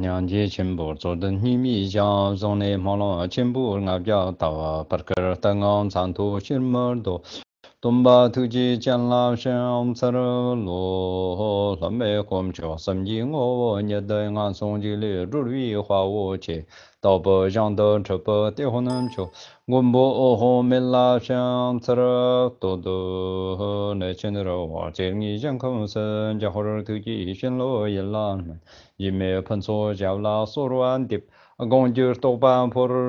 nyāñjī chaṃbhūr tsordaṃ hīmīcāṃ zhōne māloka chaṃbhūr ngābhyāṃ tawa parakṛtaṃ āṃcāṃ tuṣiṃ mārdo tuṃ bātu jī cañlāṃ śaṃ caṃ lōho lāṃ bē kōṃ caṃ dāba yāngda chāpa tē hōnam chō gōmbō o hō mē lā shiāng tsara tō tō tū lō yī mē sō sō pō lō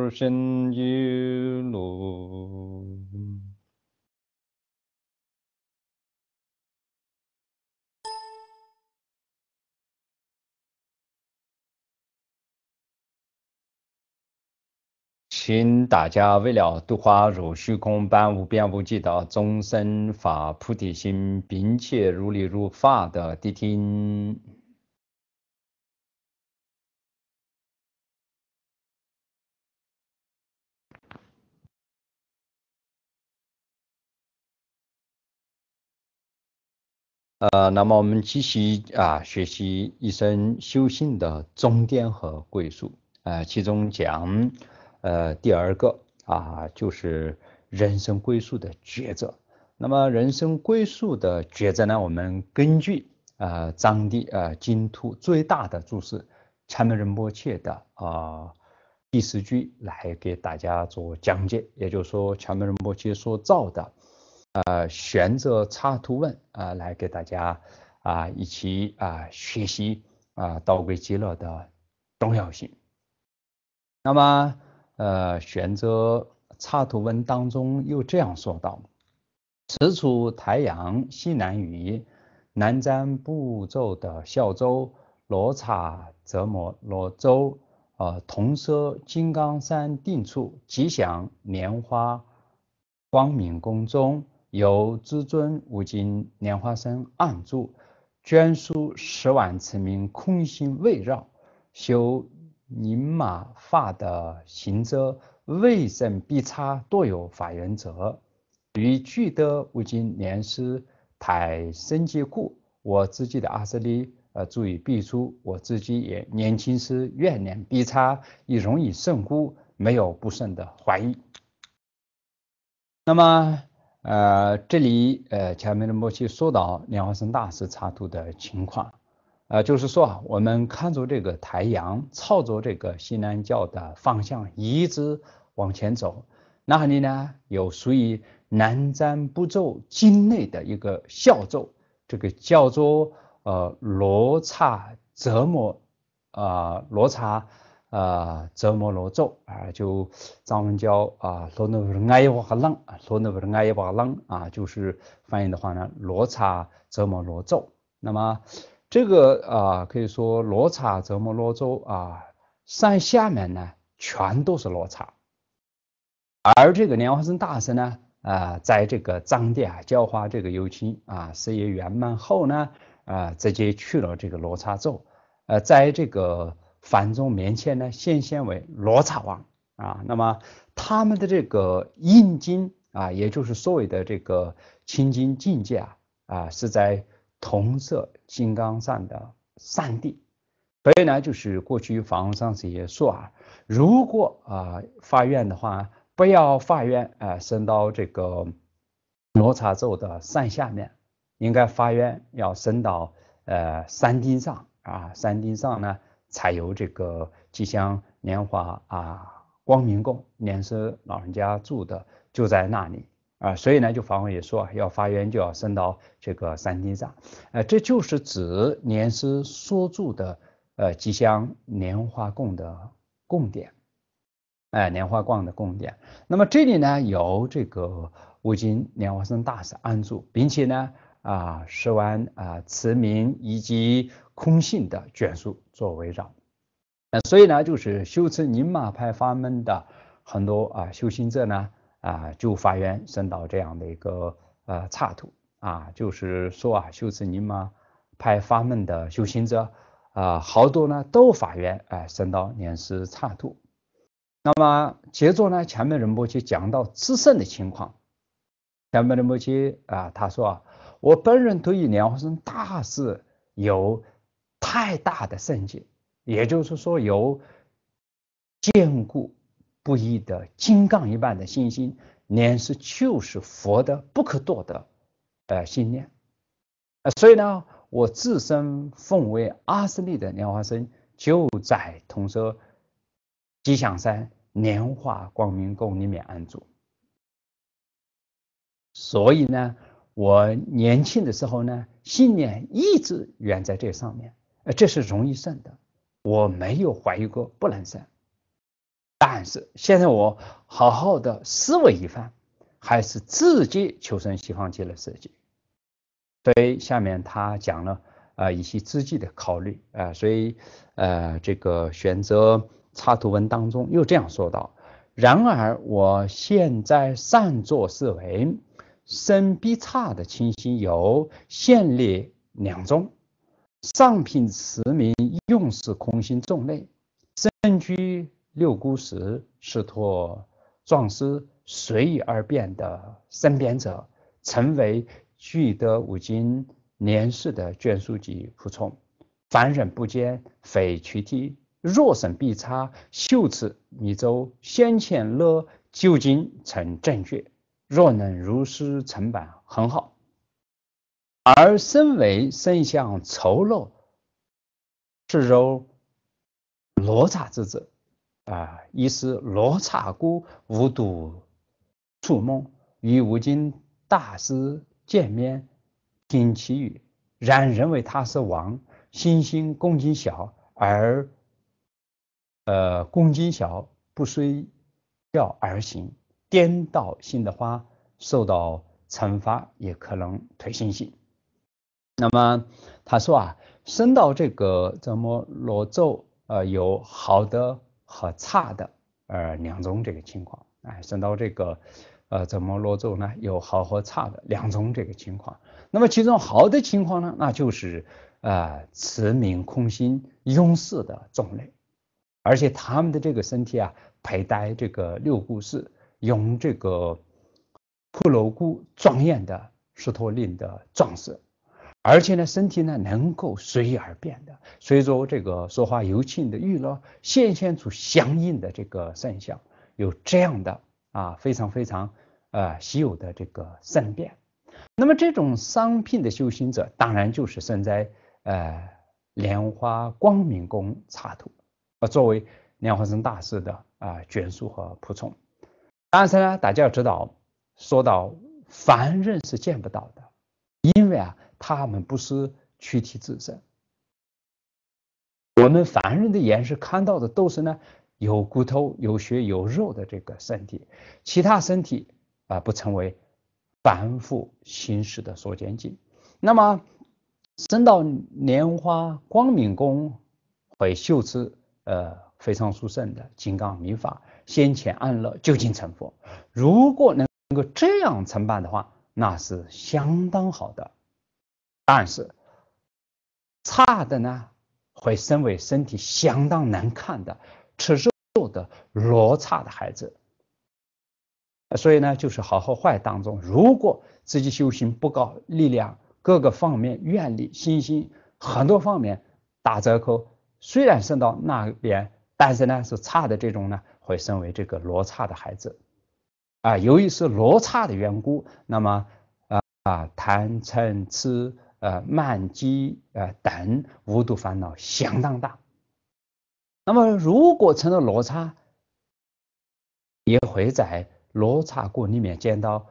请大家为了度化如虚空般无边无际的众生法菩提心，并且如理如法的谛听。呃，那么我们继续啊，学习一生修行的终点和归宿。啊，其中讲。呃，第二个啊，就是人生归宿的抉择。那么，人生归宿的抉择呢？我们根据呃张地呃金图最大的注释《乔门人波切》的啊第十句来给大家做讲解。也就是说，《乔门人波切》所造的呃悬着插图问啊，来给大家啊一起啊学习啊道归极乐的重要性。那么。呃，玄择插图文当中又这样说道：此处太阳西南隅，南瞻部洲的孝周罗刹、折摩罗洲，呃，同舍金刚山定处吉祥莲花光明宫中，由至尊无尽莲花生按住，捐书十万慈名空心围绕修。宁马发的行者，未证必差，多有法原者。与具德无尽莲师太生皆故，我自己的阿舍利呃注意必出，我自己也年轻时怨念必差，亦容易胜孤，没有不胜的怀疑。那么呃，这里呃前面的摩西说到莲花生大师插图的情况。啊，就是说，啊，我们看着这个太阳，朝着这个西南角的方向一直往前走，那里呢？有属于南瞻部洲境内的一个小洲，这个叫做呃罗刹折磨啊，罗刹啊折磨罗咒，啊，就藏文叫啊罗那不是阿耶巴啊罗那不是阿耶巴浪啊，就是翻译的话呢，罗刹折磨罗咒，那么。这个啊，可以说罗刹折磨罗洲啊，山下面呢全都是罗刹，而这个莲花生大士呢，啊，在这个藏地啊教化这个幽亲啊事业圆满后呢，啊，直接去了这个罗刹咒。呃，在这个凡众面前呢显现为罗刹王啊，那么他们的这个印经啊，也就是所谓的这个清净境界啊，啊，是在。同色金刚上的山地，本来就是过去房上爷爷说啊，如果啊发愿的话，不要发愿啊，升到这个罗刹咒的山下面，应该发愿要升到呃山顶上啊，山顶上呢才有这个吉祥莲花啊，光明宫莲师老人家住的就在那里。啊，所以呢，就法王也说，要发愿就要升到这个山顶上，啊，这就是指莲师所住的呃吉祥莲花供的供点，哎，莲花供的供点。那么这里呢，由这个吴京莲花僧大师安住，并且呢，啊，十万啊慈明以及空性的卷书作围绕。那所以呢，就是修持宁玛派法门的很多啊修行者呢。啊，就发愿升到这样的一个呃刹土啊，就是说啊，就是你们派法门的修行者啊，好多呢都发愿哎，升到莲师刹土。那么接着呢，前面仁波切讲到自胜的情况，前面仁波切啊，他说啊，我本人对于莲花生大事有太大的圣解，也就是说有坚固。不易的金刚一般的信心，莲是就是佛的不可多得的信念。呃，所以呢，我自身奉为阿斯利的莲花生，就在同说吉祥山莲花光明宫里面安住。所以呢，我年轻的时候呢，信念一直远在这上面，呃，这是容易胜的，我没有怀疑过不能胜。但是现在我好好的思维一番，还是直接求生西方极乐世界。所以下面他讲了啊一些自己的考虑啊，所以呃这个选择插图文当中又这样说到。然而我现在善作思维，身必差的情形有现列两种：上品慈名用是空心重类，身居。六姑石是托壮师随意而变的身边者，成为俱得五经年事的卷书及仆从。凡人不坚，匪躯体若审必差。秀次密周先遣了旧经成正确，若能如师成板很好。而身为圣相丑陋，是如罗刹之子。啊！一是罗刹姑无睹触梦，与无尽大师见面，听其语，然认为他是王，心心恭敬小，而呃恭敬小不随教而行，颠倒心的花受到惩罚，也可能退心性。那么他说啊，生到这个怎么罗咒啊，有好的。和差的呃两种这个情况，哎，说到这个呃怎么落座呢？有好和差的两种这个情况。那么其中好的情况呢，那就是呃慈悯空心拥士的种类，而且他们的这个身体啊，佩戴这个六故事，用这个骷髅骨庄严的石头令的装饰。而且呢，身体呢能够随而变的，所以说这个说话有情的娱乐，显现出相应的这个善相，有这样的啊非常非常呃稀有的这个善变。那么这种商品的修行者，当然就是身在呃莲花光明宫插图，啊作为莲花生大师的啊眷属和仆从。但是呢，大家要知道，说到凡人是见不到的，因为啊。他们不是躯体自身，我们凡人的眼是看到的都是呢有骨头、有血、有肉的这个身体，其他身体啊不成为凡夫心识的所见境。那么升到莲花光明宫会修持呃非常殊胜的金刚明法，先遣安乐就竟成佛。如果能够这样承办的话，那是相当好的。但是差的呢，会生为身体相当难看的吃肉的罗刹的孩子。所以呢，就是好和坏当中，如果自己修行不高，力量各个方面愿力、信心很多方面打折扣，虽然生到那边，但是呢是差的这种呢，会生为这个罗刹的孩子。啊，由于是罗刹的缘故，那么啊啊，贪嗔痴。呃，慢积呃等无毒烦恼相当大。那么，如果成了罗刹，也会在罗刹国里面见到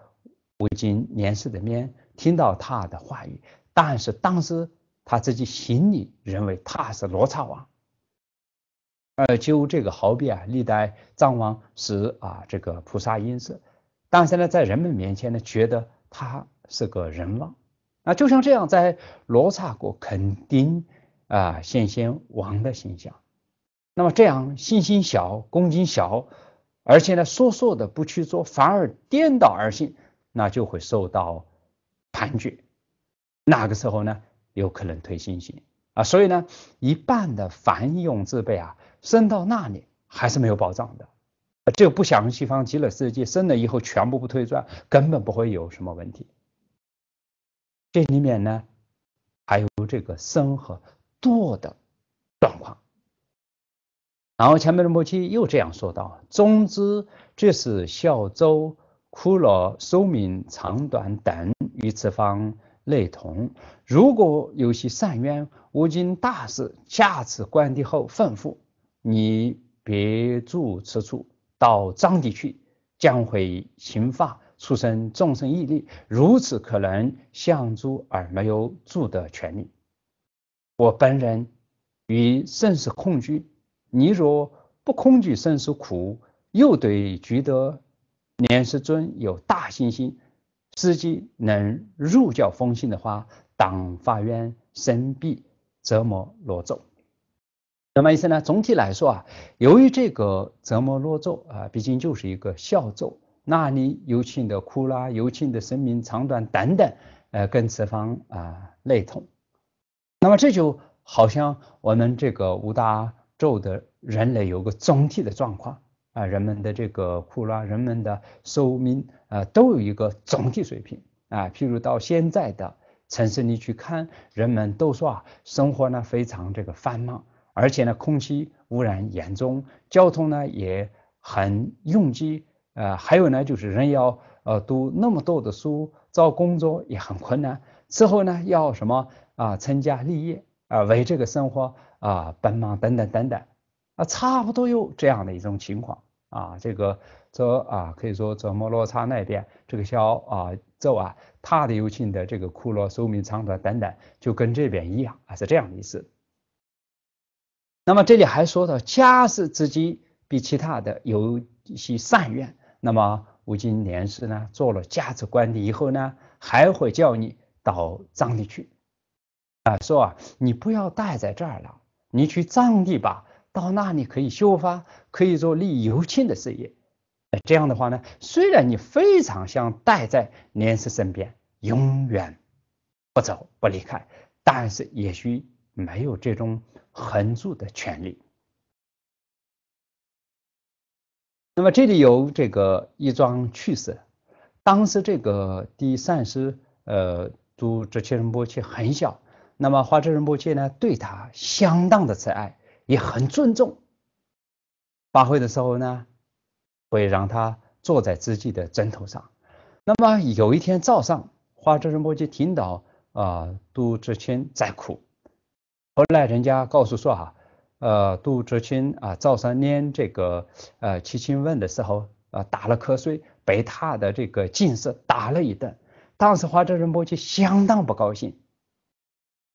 无尽阎世的面，听到他的话语。但是当时他自己心里认为他是罗刹王。呃，就这个好比啊，历代藏王是啊这个菩萨音色，但是呢，在人们面前呢，觉得他是个人王。那就像这样，在罗刹国肯定啊，先现王的形象。那么这样信心小，恭敬小，而且呢，说说的不去做，反而颠倒而行，那就会受到判决。那个时候呢，有可能退信心啊。所以呢，一半的凡勇之辈啊，生到那里还是没有保障的。就不想西方极乐世界，生了以后全部不退转，根本不会有什么问题。这里面呢，还有这个生和堕的状况。然后前面的摩契又这样说道：，总之，这是孝周骷髅、寿命长短等与此方类同。如果有些善缘，无尽大事下次关地后吩咐你别住此处，到藏地去，将会行发。出生众生毅力如此，可能向诸而没有住的权利。我本人于甚是恐惧，你若不恐惧甚是苦，又对觉得年师尊有大信心，司机能入教奉信的话，当发愿生必折磨罗咒。什么意思呢？总体来说啊，由于这个折磨罗咒啊，毕竟就是一个孝咒。那里有情的库拉，有情的生命长短等等，呃，跟此方啊类同。那么这就好像我们这个五大洲的人类有个总体的状况啊，人们的这个库拉，人们的寿命啊都有一个总体水平啊。譬如到现在的城市里去看，人们都说啊，生活呢非常这个繁忙，而且呢空气污染严重，交通呢也很拥挤。呃，还有呢，就是人要呃读那么多的书，找工作也很困难。之后呢，要什么啊？成家立业啊，为这个生活啊奔忙等等等等啊，差不多有这样的一种情况啊。这个则啊，可以说则摩罗刹那边这个小啊咒啊，他的有情的这个骷髅寿命长短等等，就跟这边一样啊，是这样的意思。那么这里还说到家是自己比其他的有一些善愿。那么，吴尽年氏呢做了价值观的以后呢，还会叫你到藏地去啊，说啊，你不要待在这儿了，你去藏地吧，到那里可以修法，可以做利有亲的事业。这样的话呢，虽然你非常想待在年师身边，永远不走不离开，但是也许没有这种恒住的权利。那么这里有这个一桩趣事，当时这个第三师呃，都知切人波切很小，那么华智仁波切呢对他相当的慈爱，也很尊重。发挥的时候呢，会让他坐在自己的枕头上。那么有一天早上，华智仁波切听到啊，都知谦在哭，后来人家告诉说哈。呃，杜哲清啊，赵三念这个呃齐请问的时候啊，打了瞌睡，被他的这个近士打了一顿。当时华哲仁波切相当不高兴，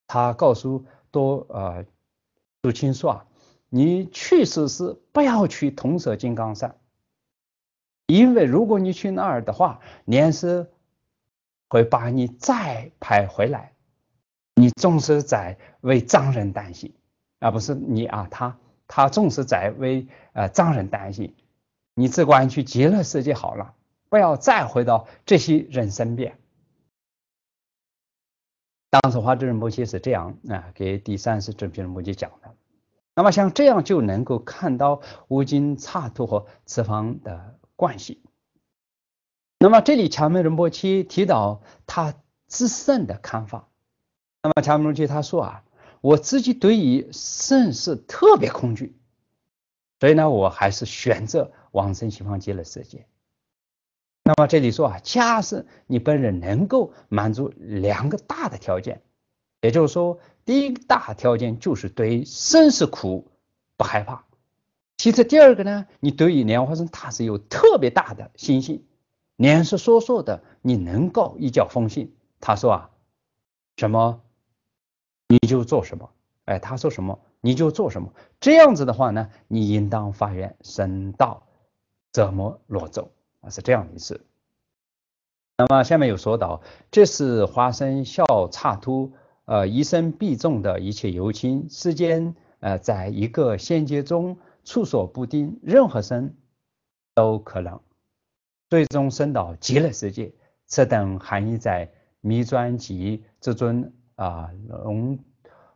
他告诉多呃杜清说：“啊，你去时是不要去铜色金刚山，因为如果你去那儿的话，莲师会把你再派回来，你总是在为藏人担心。”而不是你啊，他他总是在为呃丈人担心，你只管去极乐世界好了，不要再回到这些人身边。当时华智人摩切是这样啊，给第三世正平仁波切讲的。那么像这样就能够看到乌金差图和此方的关系。那么这里强明仁波切提到他自身的看法。那么强明仁波切他说啊。我自己对于生是特别恐惧，所以呢，我还是选择往生西方极乐世界。那么这里说啊，假设你本人能够满足两个大的条件，也就是说，第一个大条件就是对生死苦不害怕。其次，第二个呢，你对于莲花生大师有特别大的信心，莲师是说的，你能够一教封信。他说啊，什么？你就做什么，哎，他说什么你就做什么，这样子的话呢，你应当发愿神到怎么落走啊？是这样的意思。那么下面有说到，这是花生笑岔突，呃，一生必中的一切由亲世间，呃，在一个现界中处所不定，任何生都可能最终升到极乐世界。这等含义在《弥专集》之尊。啊，龙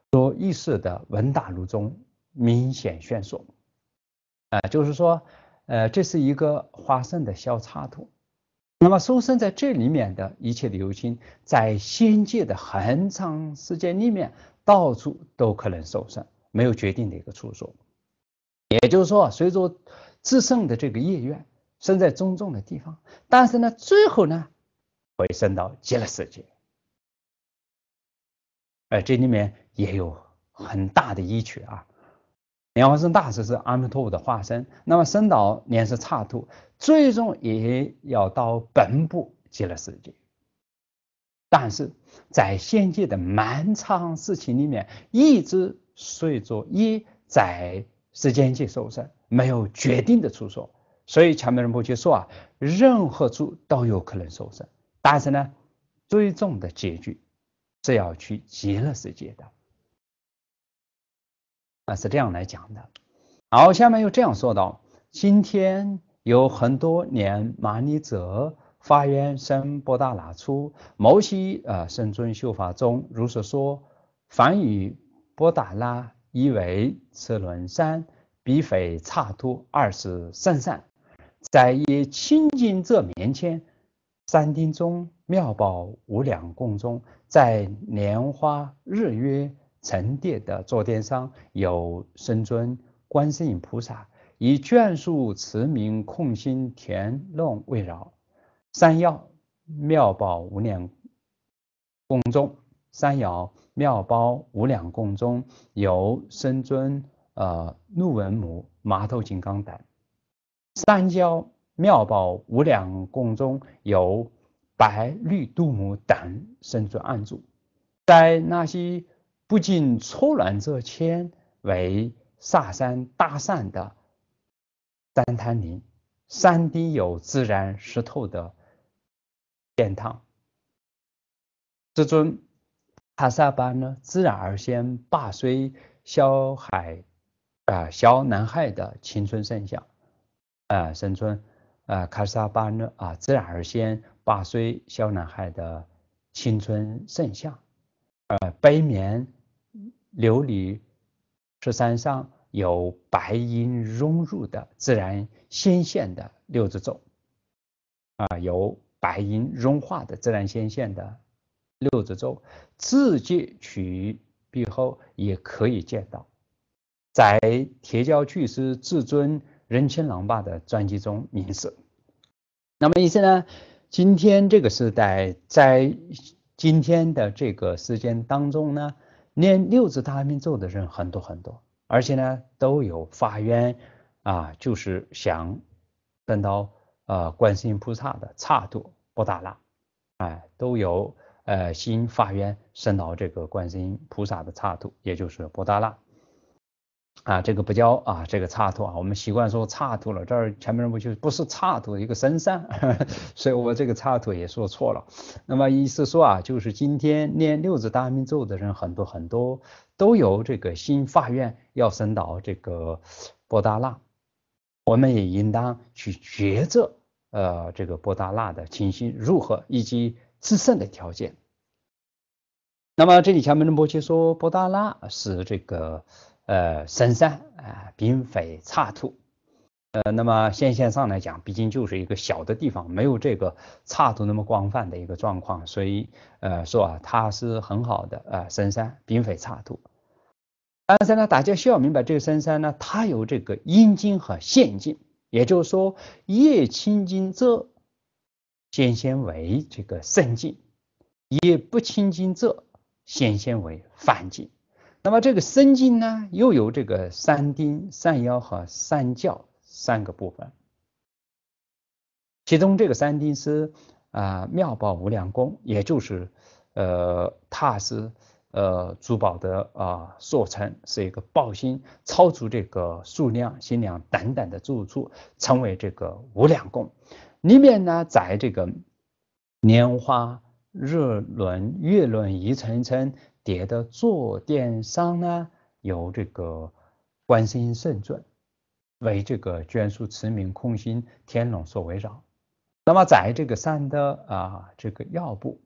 多意识的文大炉中明显线索。啊，就是说，呃，这是一个花生的小插图。那么收生在这里面的一切的有情，在仙界的很长时间里面，到处都可能受生，没有决定的一个处所。也就是说，随着自胜的这个业愿，生在种种的地方，但是呢，最后呢，回升到极乐世界。而这里面也有很大的依据啊。莲花生大师是阿弥陀佛的化身，那么生老莲是刹土，最终也要到本部极乐世界。但是在仙界的漫长时期里面，一直随着一在时间界受身，没有决定的处所，所以前面人不接受啊，任何处都有可能受身，但是呢，最终的结局。是要去极乐世界的，啊，是这样来讲的。好，下面又这样说道：今天有很多年麻尼者发愿生波达拿出，摩西啊圣尊修法中如是说，凡与波达拉一为次轮山，彼匪差土，二是三善，在一清净者面前，山顶中。妙宝无两供中，在莲花日月沉殿的坐垫上，有深尊观世音菩萨，以眷属慈名空心田弄围绕。三药妙宝无两供中，三药妙宝无两供中有深尊，呃，怒文母麻头金刚等。三焦妙宝无两供中有。白绿杜母等身尊暗主，在那些不仅错乱者千为萨山大善的三滩林山地有自然石头的殿堂，至尊卡萨巴呢自然而先罢虽小海啊小南海的青春圣像啊神尊啊卡萨巴呢啊自然而先。八岁小男孩的青春圣像，呃，悲眠琉璃石山上有白银融入的自然新鲜的六字咒，啊，有白银融化的自然纤现的六字咒，字己取毕后也可以见到，在《铁教巨师至尊人亲狼霸》的专辑中吟诵。那么意思呢？今天这个时代，在今天的这个时间当中呢，念六字大明咒的人很多很多，而且呢，都有发愿，啊，就是想，等到呃，观世音菩萨的刹土波达拉，哎，都有呃心发愿，升到这个观世音菩萨的刹土，也就是波达拉。啊，这个不叫啊，这个差土啊，我们习惯说差土了。这儿前面人不就不是差土，一个深山，所以我这个差土也说错了。那么意思说啊，就是今天念六字大明咒的人很多很多，都有这个心发愿要升到这个波达拉，我们也应当去觉着呃这个波达拉的情形如何以及自胜的条件。那么这里前面人不就说波达拉是这个？呃，深山啊，冰匪差土，呃，那么现线上来讲，毕竟就是一个小的地方，没有这个差土那么广泛的一个状况，所以呃说啊，它是很好的啊，深山冰匪差土。但是呢，大家需要明白，这个深山呢，它有这个阴经和陷经，也就是说，叶清经者，先先为这个肾经；叶不清经者，先先为反经。那么这个身经呢，又有这个三丁、三腰和三教三个部分，其中这个三丁是啊妙宝无量功，也就是呃踏是呃珠宝的啊塑成，是一个暴心超出这个数量、心量等等的住处，称为这个无量功。里面呢，在这个莲花、日轮、月轮一层一层。别的做电商呢，有这个观世音圣尊为这个捐书慈明空心天龙所围绕。那么在这个山的啊这个腰部，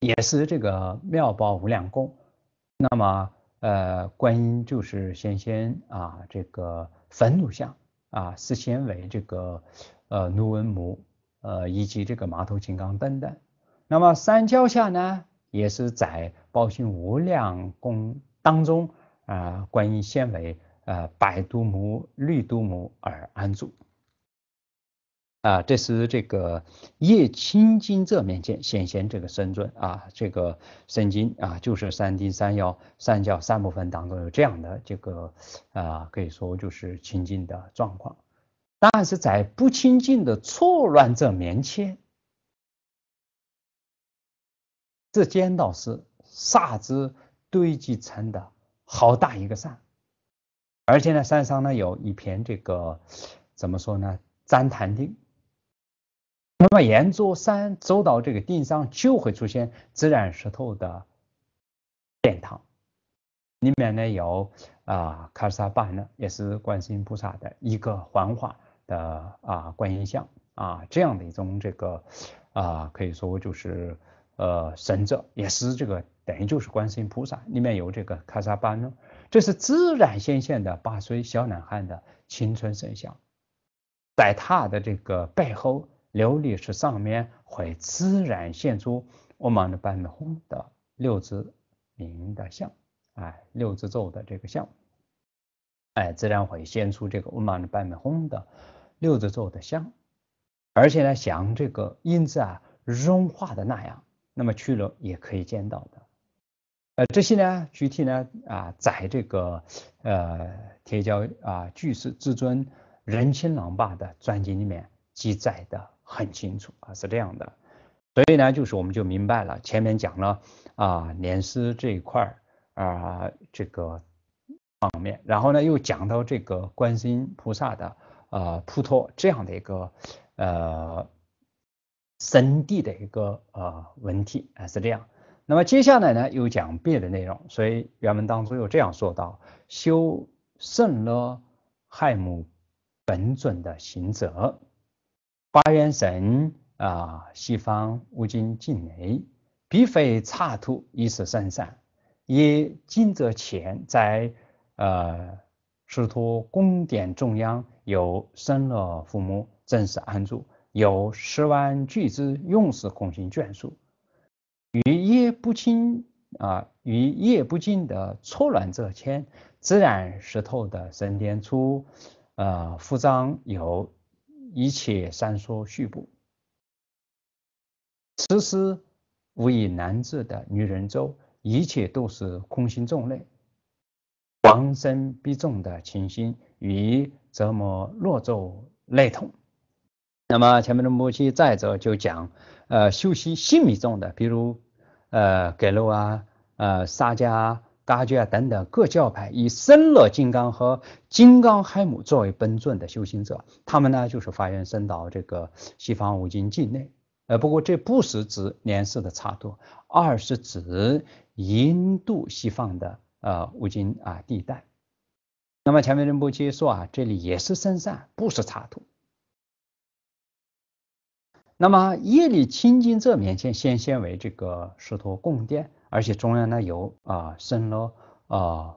也是这个妙宝无量宫。那么呃观音就是先先啊这个愤怒像啊，是先为这个呃卢文母呃以及这个麻头金刚等等。那么山脚下呢？也是在报性无量功当中啊，观音现为呃白度母、绿度母而安住啊，这是这个业清净这面前显现这个身尊啊，这个身经啊，就是三经三要、三教三部分当中有这样的这个啊，可以说就是清净的状况，但是在不清净的错乱这面前。这间道是沙子堆积成的，好大一个山，而且呢，山上呢有一片这个怎么说呢？旃檀丁。那么沿着山走到这个顶上，就会出现自然石头的殿堂，里面呢有啊，卡萨巴呢也是观世音菩萨的一个幻化的啊观音像啊，这样的一种这个啊，可以说就是。呃，神咒也是这个，等于就是观世音菩萨里面有这个卡萨班呢。这是自然显现的八岁小男孩的青春神像，在他的这个背后琉璃石上面会自然现出我们班红的六字明的像，哎，六字咒的这个像，哎，自然会现出这个我们班红的六字咒的像，而且呢，像这个印子啊融化的那样。那么去了也可以见到的，呃，这些呢，具体呢啊，在这个呃天骄啊俱世至尊人亲狼霸的传辑里面记载的很清楚啊，是这样的。所以呢，就是我们就明白了，前面讲了啊莲师这一块啊这个方面，然后呢又讲到这个观音菩萨的啊普陀这样的一个呃。生地的一个呃问题啊是这样，那么接下来呢又讲别的内容，所以原文当中又这样说到：修圣乐害母本准的行者，八元神啊西方乌金境内，必非差土以此生善，以今则前在呃师徒宫殿中央有生乐父母，正是安住。有十万巨资，用时空心眷属，于夜不清啊，于夜不尽的错乱者迁，自然石头的神殿出，呃，复彰有一切三说续部，此时无以难治的女人舟，一切都是空心重类，王身必重的情形，与折磨弱咒类同。那么前面的摩诃在者就讲，呃，修习新米中的，比如呃格鲁啊、呃沙迦、啊、觉啊等等各教派，以僧乐金刚和金刚亥姆作为本尊的修行者，他们呢就是发愿生到这个西方五经境内。呃，不过这不是指年氏的差度，二是指印度西方的呃五经啊地带。那么前面的摩诃说啊，这里也是生善，不是差度。那么夜里清净者面前显现为这个石头供电，而且中央呢有啊生了啊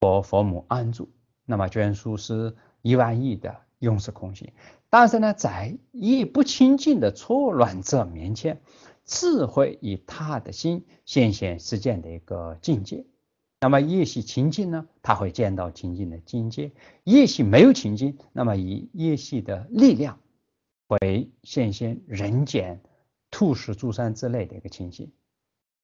佛佛母安住。那么捐书是一万亿的用时空性。但是呢，在意不清净的错乱者面前，智慧以他的心显现世践的一个境界。那么夜系清净呢，他会见到清净的境界。夜系没有清净，那么以夜系的力量。为现先人简兔食诸山之类的一个情形。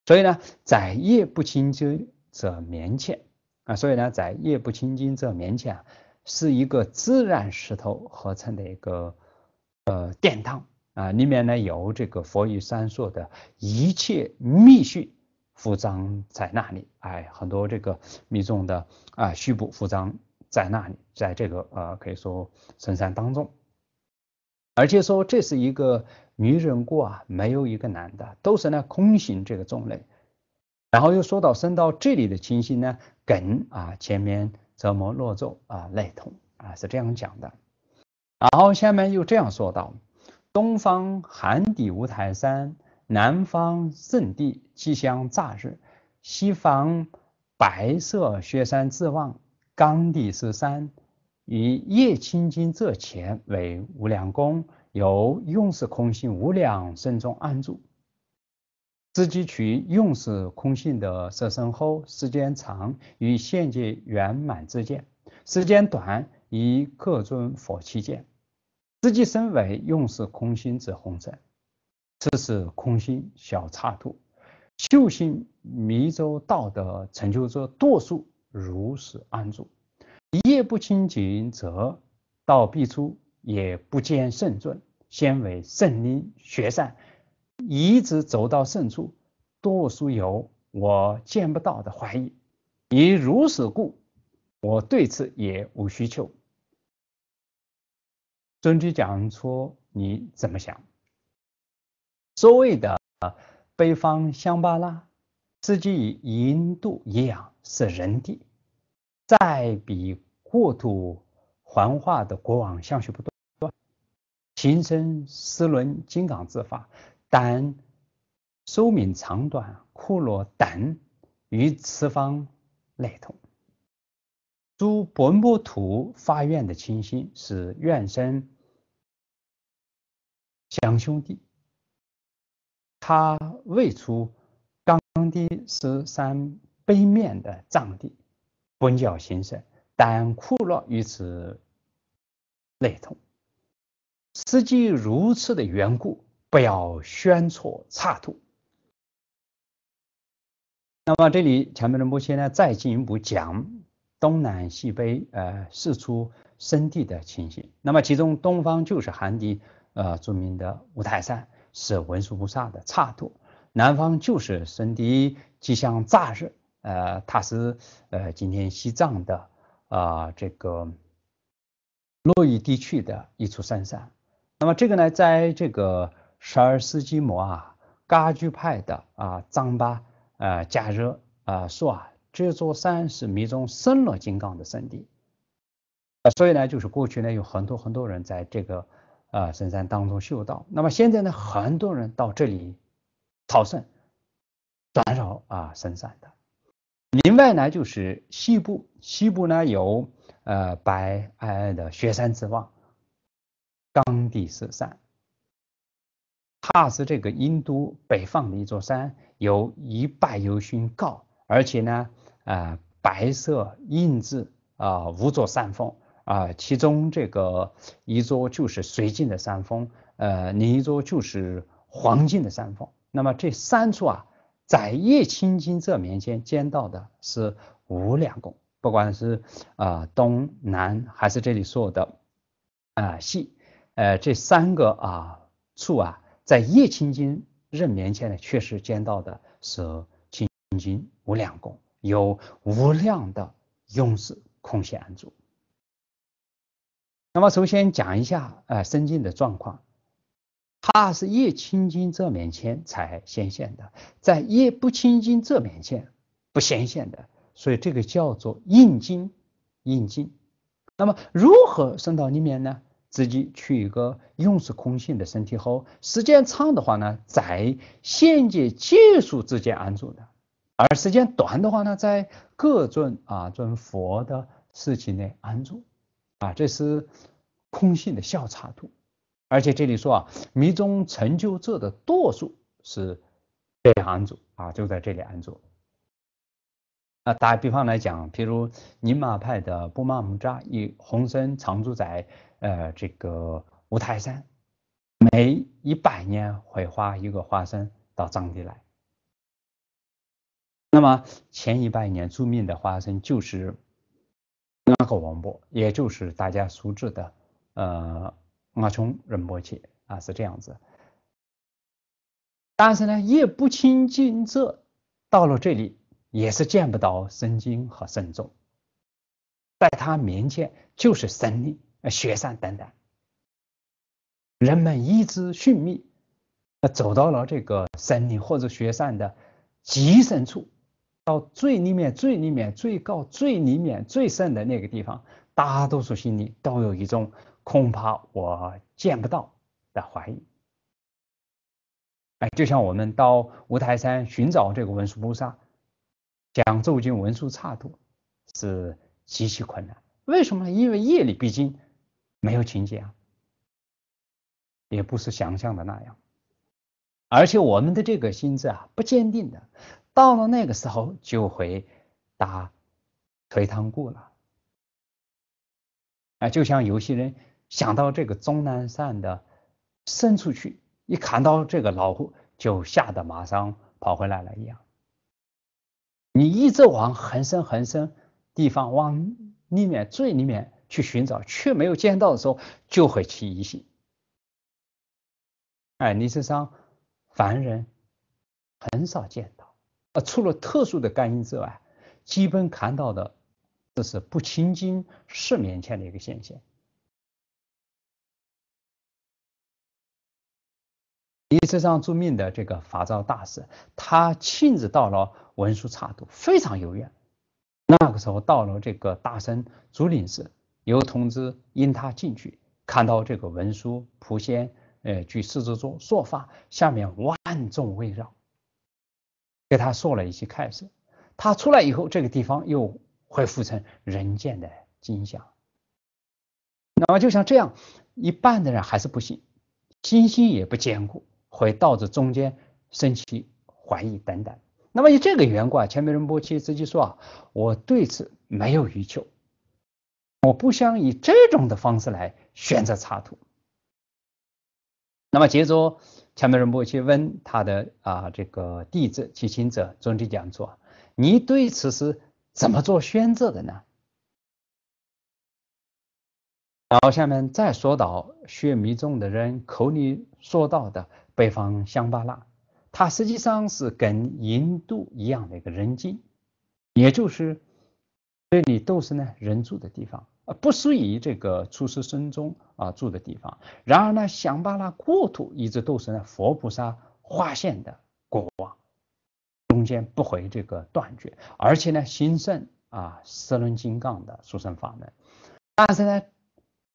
所以呢，在夜不侵经者面前啊，所以呢，在夜不侵经者面前是一个自然石头合成的一个呃殿堂啊，里面呢有这个佛与三说的一切密训。服装在那里，哎，很多这个密宗的啊虚部服装在那里，在这个呃可以说深山当中。而且说这是一个女人过啊，没有一个男的，都是那空行这个种类。然后又说到生到这里的情形呢，梗啊，前面折磨落座啊，类同啊，是这样讲的。然后下面又这样说道：东方寒底五台山，南方圣地吉祥乍日，西方白色雪山自望，冈底是山。以叶青金这前为无量功，由用是空性无量身中安住。自己取用是空性的色身后，时间长与现界圆满之见，时间短以各尊佛器见。自己身为用是空心之红尘，这是空心小插图。修行弥州道的成就者多数，如实安住。一夜不清净，则道必出；也不见胜尊，先为圣因学善，一直走到胜处，多数有我见不到的怀疑。以如是故，我对此也无需求。尊居讲出，你怎么想？所谓的啊，北方香巴拉，实际以印度一样，是人地。在比过度还化的国王相续不断，形成四轮金刚之法，但寿命长短、库罗等与此方类同。诸波波图发愿的情心，是：愿生蒋兄弟，他未出冈底十三北面的藏地。本教先生，但苦乐与此类同。司机如此的缘故，不要选错岔途。那么这里前面的木歇呢，再进一步讲东南西北呃四出生地的情形。那么其中东方就是寒地，呃著名的五台山是文殊菩萨的岔途；南方就是生地，吉祥乍热。呃，它是呃，今天西藏的啊，这个洛邑地区的一处山山。那么这个呢，在这个十二世纪末啊，噶举派的啊，藏巴啊，加热啊说啊，这座山是密宗生罗金刚的圣地。所以呢，就是过去呢，有很多很多人在这个啊，深山当中修道。那么现在呢，很多人到这里朝圣，转扰啊，深山的。另外呢，就是西部，西部呢有呃白皑皑的雪山之望，冈底色山，它是这个殷都北方的一座山，有一拜由旬告，而且呢，呃，白色印字啊五座山峰啊，其中这个一座就是绥靖的山峰，呃另一座就是黄金的山峰，那么这三处啊。在叶青金这棉签见到的是无量功，不管是啊东南还是这里说的啊西，呃这三个啊处啊，在叶青金任棉签呢，确实见到的是青金无量功，有无量的用事空闲安住。那么首先讲一下呃生境的状况。它是业清净这面前才显现的，在业不清净这面前不显现的，所以这个叫做印经，印经。那么如何升到里面呢？自己取一个用是空性的身体后，时间长的话呢，在现界界数之间安住的；而时间短的话呢，在各尊啊尊佛的事情内安住啊，这是空性的效差度。而且这里说啊，迷中成就者的堕数是被安住啊，就在这里安住啊。打比方来讲，譬如宁玛派的布玛姆扎以红参常住在呃这个五台山，每一百年会花一个化身到藏地来。那么前一百年著名的化身就是那个王勃，也就是大家熟知的呃。啊，从人波起啊，是这样子。但是呢，夜不清近这，到了这里也是见不到身经和圣众，在他面前就是身力、雪山等等。人们一直寻觅，走到了这个森林或者雪山的极深处，到最里面、最里面、最高、最里面、最深的那个地方，大多数心里都有一种。恐怕我见不到的怀疑，哎，就像我们到五台山寻找这个文殊菩萨讲走进文殊差多是极其困难。为什么呢？因为夜里毕竟没有情节啊，也不是想象的那样，而且我们的这个心智啊不坚定的，到了那个时候就会打退堂鼓了。啊，就像有些人。想到这个终南山的伸出去，一看到这个老虎就吓得马上跑回来了一样。你一直往很深很深地方往里面最里面去寻找，却没有见到的时候，就会起疑心。哎，你上凡人很少见到，啊，除了特殊的感应之外，基本看到的这是不亲近事面前的一个现象。历史上著名的这个法照大师，他亲自到了文殊刹土，非常有缘。那个时候到了这个大僧竹林寺，有同知引他进去，看到这个文殊普贤，呃，举狮子座说法，下面万众围绕，给他说了一些开始。他出来以后，这个地方又恢复成人间的景象。那么就像这样，一半的人还是不信，信心也不坚固。会导致中间生气怀疑等等。那么以这个缘故啊，前面人波去直接说啊，我对此没有欲求，我不想以这种的方式来选择插图。那么接着前面人波去问他的啊这个弟子听行者专题讲座，你对此是怎么做选择的呢？然后下面再说到血迷中的人口里说到的北方香巴拉，它实际上是跟印度一样的一个人精，也就是这里都是呢人住的地方，呃，不属于这个出世僧中啊住的地方。然而呢，香巴拉国土一直都是呢佛菩萨化现的国王，中间不回这个断绝，而且呢兴盛啊色轮金刚的殊生法门，但是呢。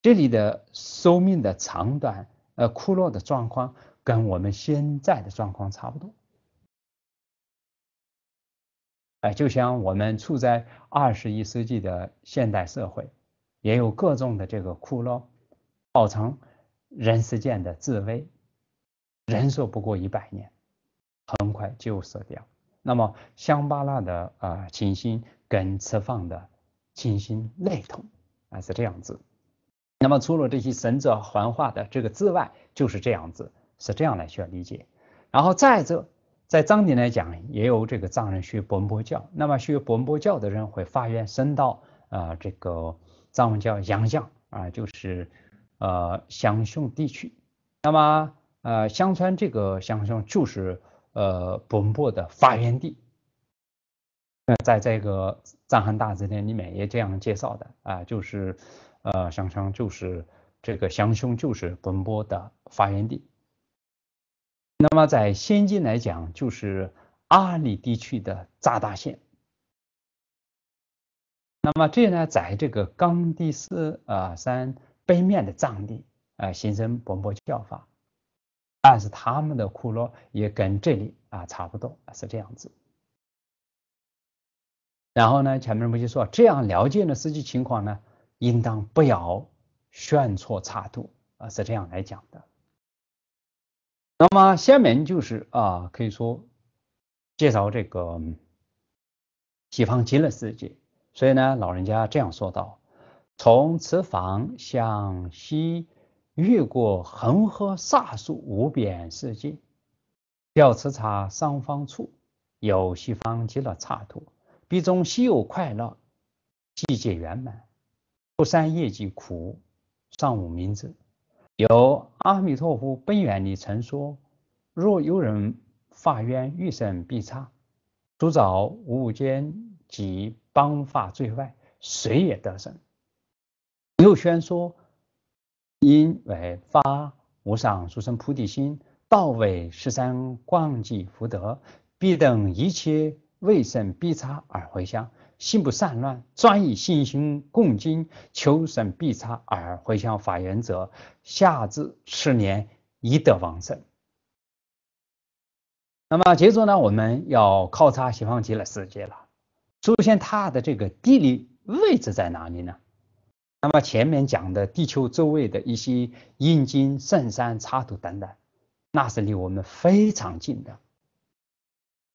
这里的寿命的长短，呃，枯落的状况跟我们现在的状况差不多。哎，就像我们处在二十一世纪的现代社会，也有各种的这个枯落，造成人世间的自危。人寿不过一百年，很快就死掉。那么香巴拉的啊清新，跟赤放的清新类同，啊是这样子。那么除了这些神者环化的这个之外，就是这样子，是这样来需要理解。然后再者，在藏地来讲，也有这个藏人学苯波教。那么学苯波教的人会发愿升到啊这个藏文叫羊江啊，就是呃香雄地区。那么呃香川这个香雄就是呃苯波的发源地。那在这个藏汉大辞典里面也这样介绍的啊，就是。呃，香乡就是这个祥凶，就是奔波的发源地。那么在现今来讲，就是阿里地区的扎达县。那么这呢，在这个冈底斯啊山北面的藏地啊，形成苯波教法，但是他们的库洛也跟这里啊差不多是这样子。然后呢，前面不就说这样了解的实际情况呢？应当不要选错差图啊，是这样来讲的。那么下面就是啊，可以说介绍这个西方极乐世界。所以呢，老人家这样说道：从此方向西越过恒河沙数无边世界，要此茶上方处有西方极乐刹土，彼中稀有快乐，季节圆满。不善业即苦，尚无名字。由阿弥陀佛本愿里曾说：若有人发愿欲神必差，除早五间及邦法罪外，谁也得胜。又宣说：因为发无上诸生菩提心，道为十三光记福德，必等一切未胜必差而回向。心不散乱，专以信心共经，求神必差。而回向法原则，下至十年，以得往生。那么接着呢，我们要考察西方极乐世界了。首先，它的这个地理位置在哪里呢？那么前面讲的地球周围的一些阴经、圣山、插图等等，那是离我们非常近的。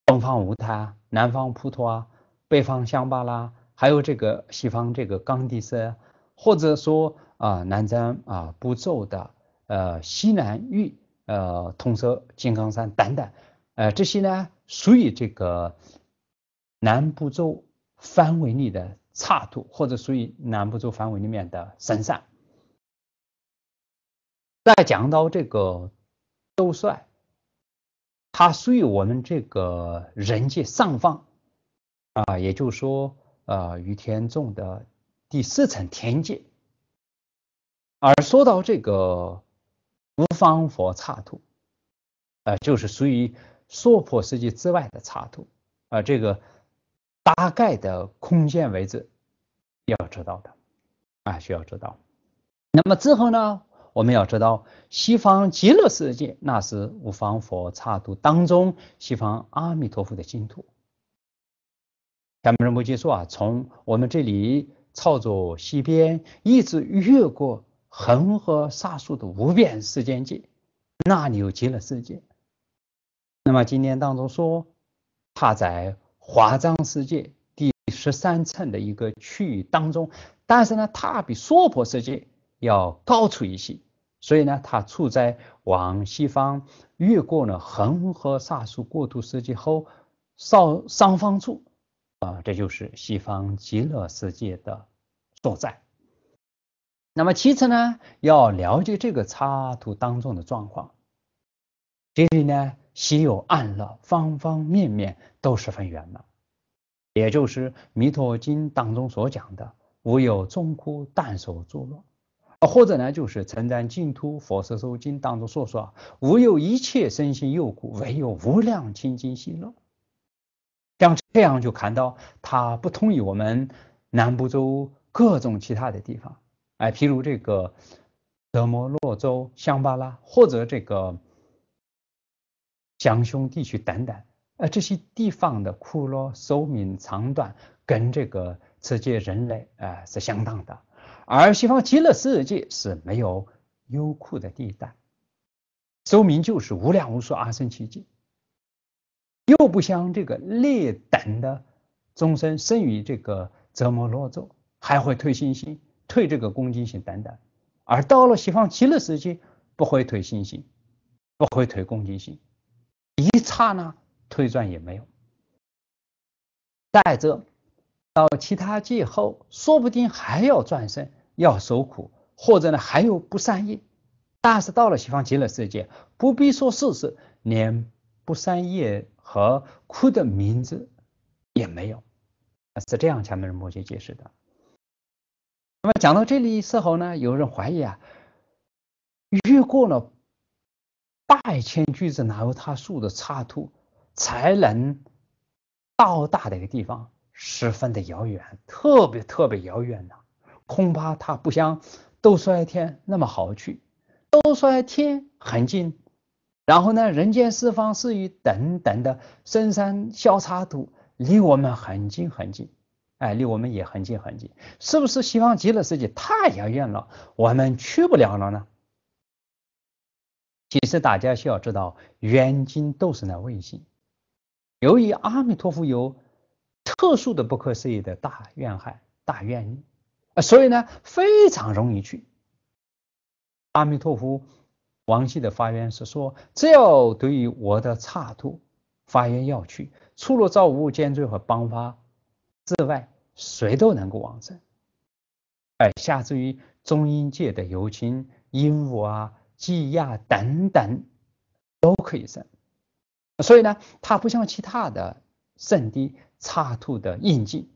东方无他，南方普陀啊。北方香巴拉，还有这个西方这个冈底斯，或者说啊南瞻啊不洲的呃西南域呃通说金刚山等等，呃这些呢属于这个南部洲范围内的岔途，或者属于南部洲范围里面的山再讲到这个斗帅，它属于我们这个人界上方。啊，也就是说，呃，于天众的第四层天界。而说到这个无方佛刹土，啊，就是属于娑婆世界之外的刹土，啊，这个大概的空间位置要知道的，啊，需要知道。那么之后呢，我们要知道西方极乐世界，那是无方佛刹土当中西方阿弥陀佛的净土。下面人物结束啊，从我们这里朝着西边，一直越过恒河沙数的无边时间界，那里有极乐世界。那么，今天当中说，它在华藏世界第十三层的一个区域当中，但是呢，它比娑婆世界要高出一些，所以呢，它处在往西方越过了恒河沙数过渡世界后上上方处。啊，这就是西方极乐世界的所在。那么其次呢，要了解这个插图当中的状况。这里呢，西有暗乐，方方面面都十分圆满，也就是《弥陀经》当中所讲的“无有众苦，但受诸乐”。或者呢，就是《称赞净土佛色书经》当中所说：“无有一切身心诱苦，唯有无量清净喜乐。”像这样就看到，它不同于我们南部洲各种其他的地方，哎，譬如这个德摩洛州、香巴拉或者这个香雄地区等等，呃，这些地方的库洛寿命长短跟这个世界人类，呃，是相当的，而西方极乐世界是没有优酷的地带，寿命就是无量无数阿僧祇劫。又不像这个劣等的众生生于这个折磨落座，还会退信心、退这个恭敬心等等；而到了西方极乐世界，不会退信心，不会退恭敬心，一刹那退转也没有。再者，到其他界后，说不定还要转生，要受苦，或者呢还有不善业；但是到了西方极乐世界，不必说世事，连不善业。和哭的名字也没有，是这样。前面是摩羯解释的。那么讲到这里时候呢，有人怀疑啊，越过了八千句子，哪有他树的差图才能到大的一个地方，十分的遥远，特别特别遥远呐。恐怕他不像说率天那么好去，说率天很近。然后呢？人间四方、四隅等等的深山消叉图，离我们很近很近，哎，离我们也很近很近。是不是西方极乐世界太遥远了，我们去不了了呢？其实大家需要知道，远经都是那卫星。由于阿弥陀佛有特殊的不可思议的大愿海、大愿力，啊，所以呢，非常容易去阿弥陀佛。王羲的发愿是说，只要对于我的刹土发愿要去，除了造物无间罪和邦发之外，谁都能够往生。哎，下至于中阴界的游精、鹦鹉啊、鸡亚等等，都可以生。所以呢，它不像其他的圣地刹土的印记。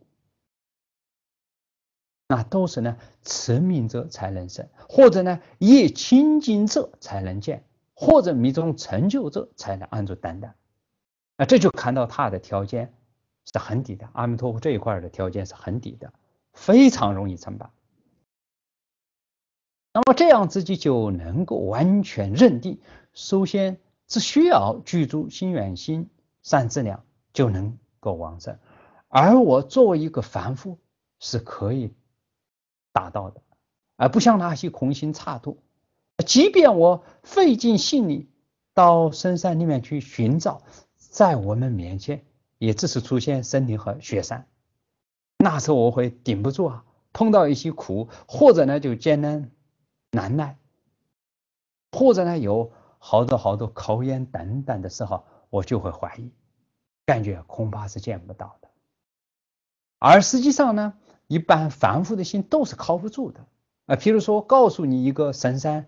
那都是呢，持名者才能生，或者呢，业清净者才能见，或者迷中成就者才能安住等等。那这就看到他的条件是很低的，阿弥陀佛这一块的条件是很低的，非常容易成吧。那么这样自己就能够完全认定，首先只需要具足心远心善质量就能够往生，而我作为一个凡夫是可以。达到的，而不像那些空心差度。即便我费尽心力到深山里面去寻找，在我们面前也只是出现森林和雪山。那时候我会顶不住啊，碰到一些苦，或者呢就艰难难耐，或者呢有好多好多考验等等的时候，我就会怀疑，感觉恐怕是见不到的。而实际上呢？一般凡夫的心都是靠不住的啊，譬如说，告诉你一个神山，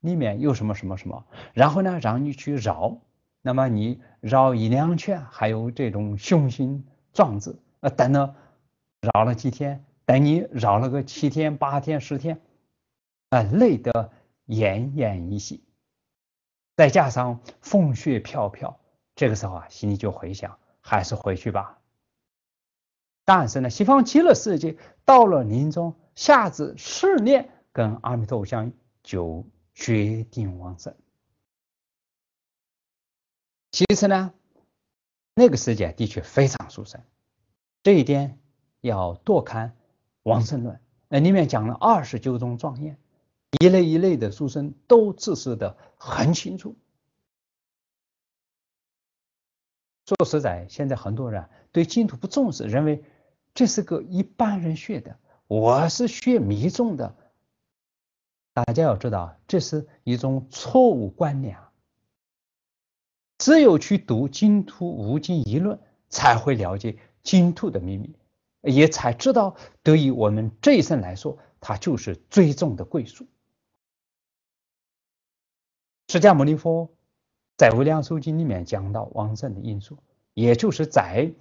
里面有什么什么什么，然后呢，让你去绕，那么你绕一两圈，还有这种雄心壮志啊，等了绕了几天，等你绕了个七天、八天、十天，啊，累得奄奄一息，再加上风雪飘飘，这个时候啊，心里就回想，还是回去吧。但是呢，西方极乐世界到了临终下至试炼跟阿弥陀佛相，就决定往生。其次呢，那个世界的确非常殊胜，这一点要多看《往生论》，那里面讲了二十九种庄严，一类一类的殊胜都指示的很清楚。说实在，现在很多人对净土不重视，认为。这是个一般人学的，我是学迷中的，大家要知道，这是一种错误观念。只有去读《金兔无经疑论》，才会了解金兔的秘密，也才知道对于我们这一生来说，它就是最重的归宿。释迦牟尼佛在《无量寿经》里面讲到往生的因素，也就是在。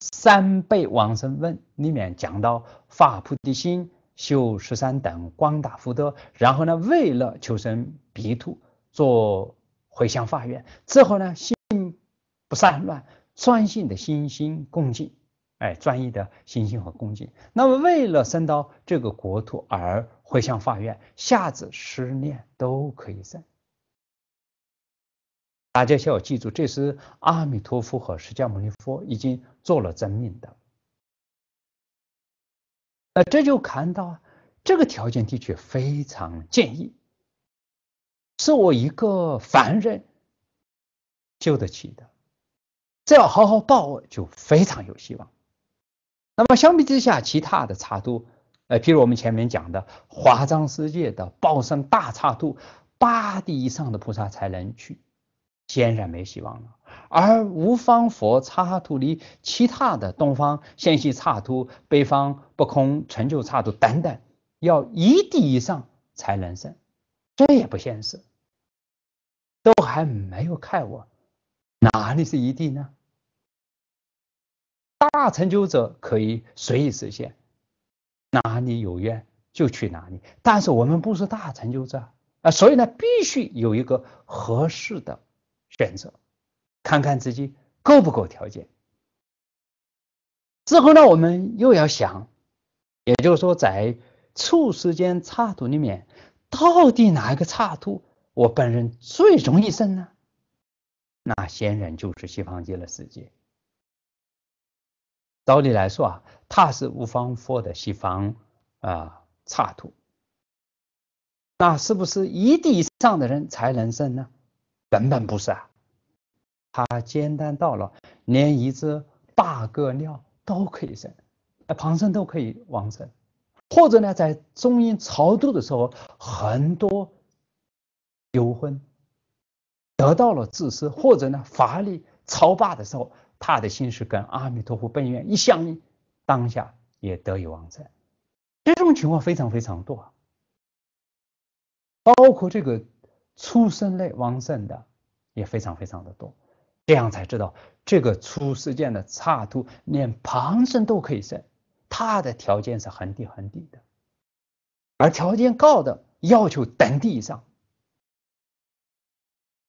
三倍往生问里面讲到发菩提心修十三等光大福德，然后呢为了求生别土做回向法愿，之后呢心不散乱，专心的心心恭敬，哎，专一的心心和恭敬，那么为了生到这个国土而回向法愿，下至十念都可以生。大家需要记住，这是阿弥陀佛和释迦牟尼佛已经做了证明的。那这就看到，这个条件的确非常建议，是我一个凡人救得起的。只要好好报，就非常有希望。那么相比之下，其他的差度，呃，比如我们前面讲的华藏世界的报身大差度，八地以上的菩萨才能去。显然没希望了。而无方佛差图里其他的东方现西刹图、北方不空成就差图等等，要一地以上才能生，这也不现实。都还没有看我，哪里是一地呢？大成就者可以随意实现，哪里有愿就去哪里。但是我们不是大成就者啊，所以呢，必须有一个合适的。选择，看看自己够不够条件。之后呢，我们又要想，也就是说，在处世间插图里面，到底哪一个插图我本人最容易生呢？那显然就是西方极乐世界。照理来说啊，它是无方佛的西方啊差度。那是不是一地以上的人才能生呢？根本不是啊，他简单到了连一只大个尿都可以生，旁生都可以往生，或者呢，在中阴超度的时候，很多有婚得到了自私，或者呢，乏力超霸的时候，他的心是跟阿弥陀佛本愿一相应，当下也得以往生，这种情况非常非常多，包括这个。出生类旺盛的也非常非常的多，这样才知道这个初世间的差徒连旁生都可以生，他的条件是很低很低的，而条件高的要求登地以上，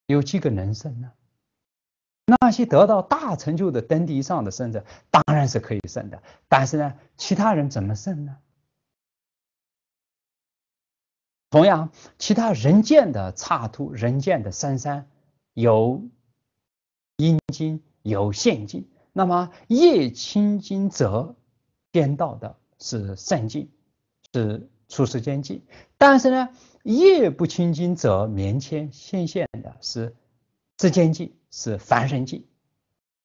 有几个能生呢？那些得到大成就的登地上的生者当然是可以生的，但是呢，其他人怎么生呢？同样，其他人见的差途，人见的三三有阴经，有现经。那么业清经者颠倒的是善境，是出世间尽；但是呢，业不清经者绵牵现现的是世间尽，是凡人尽。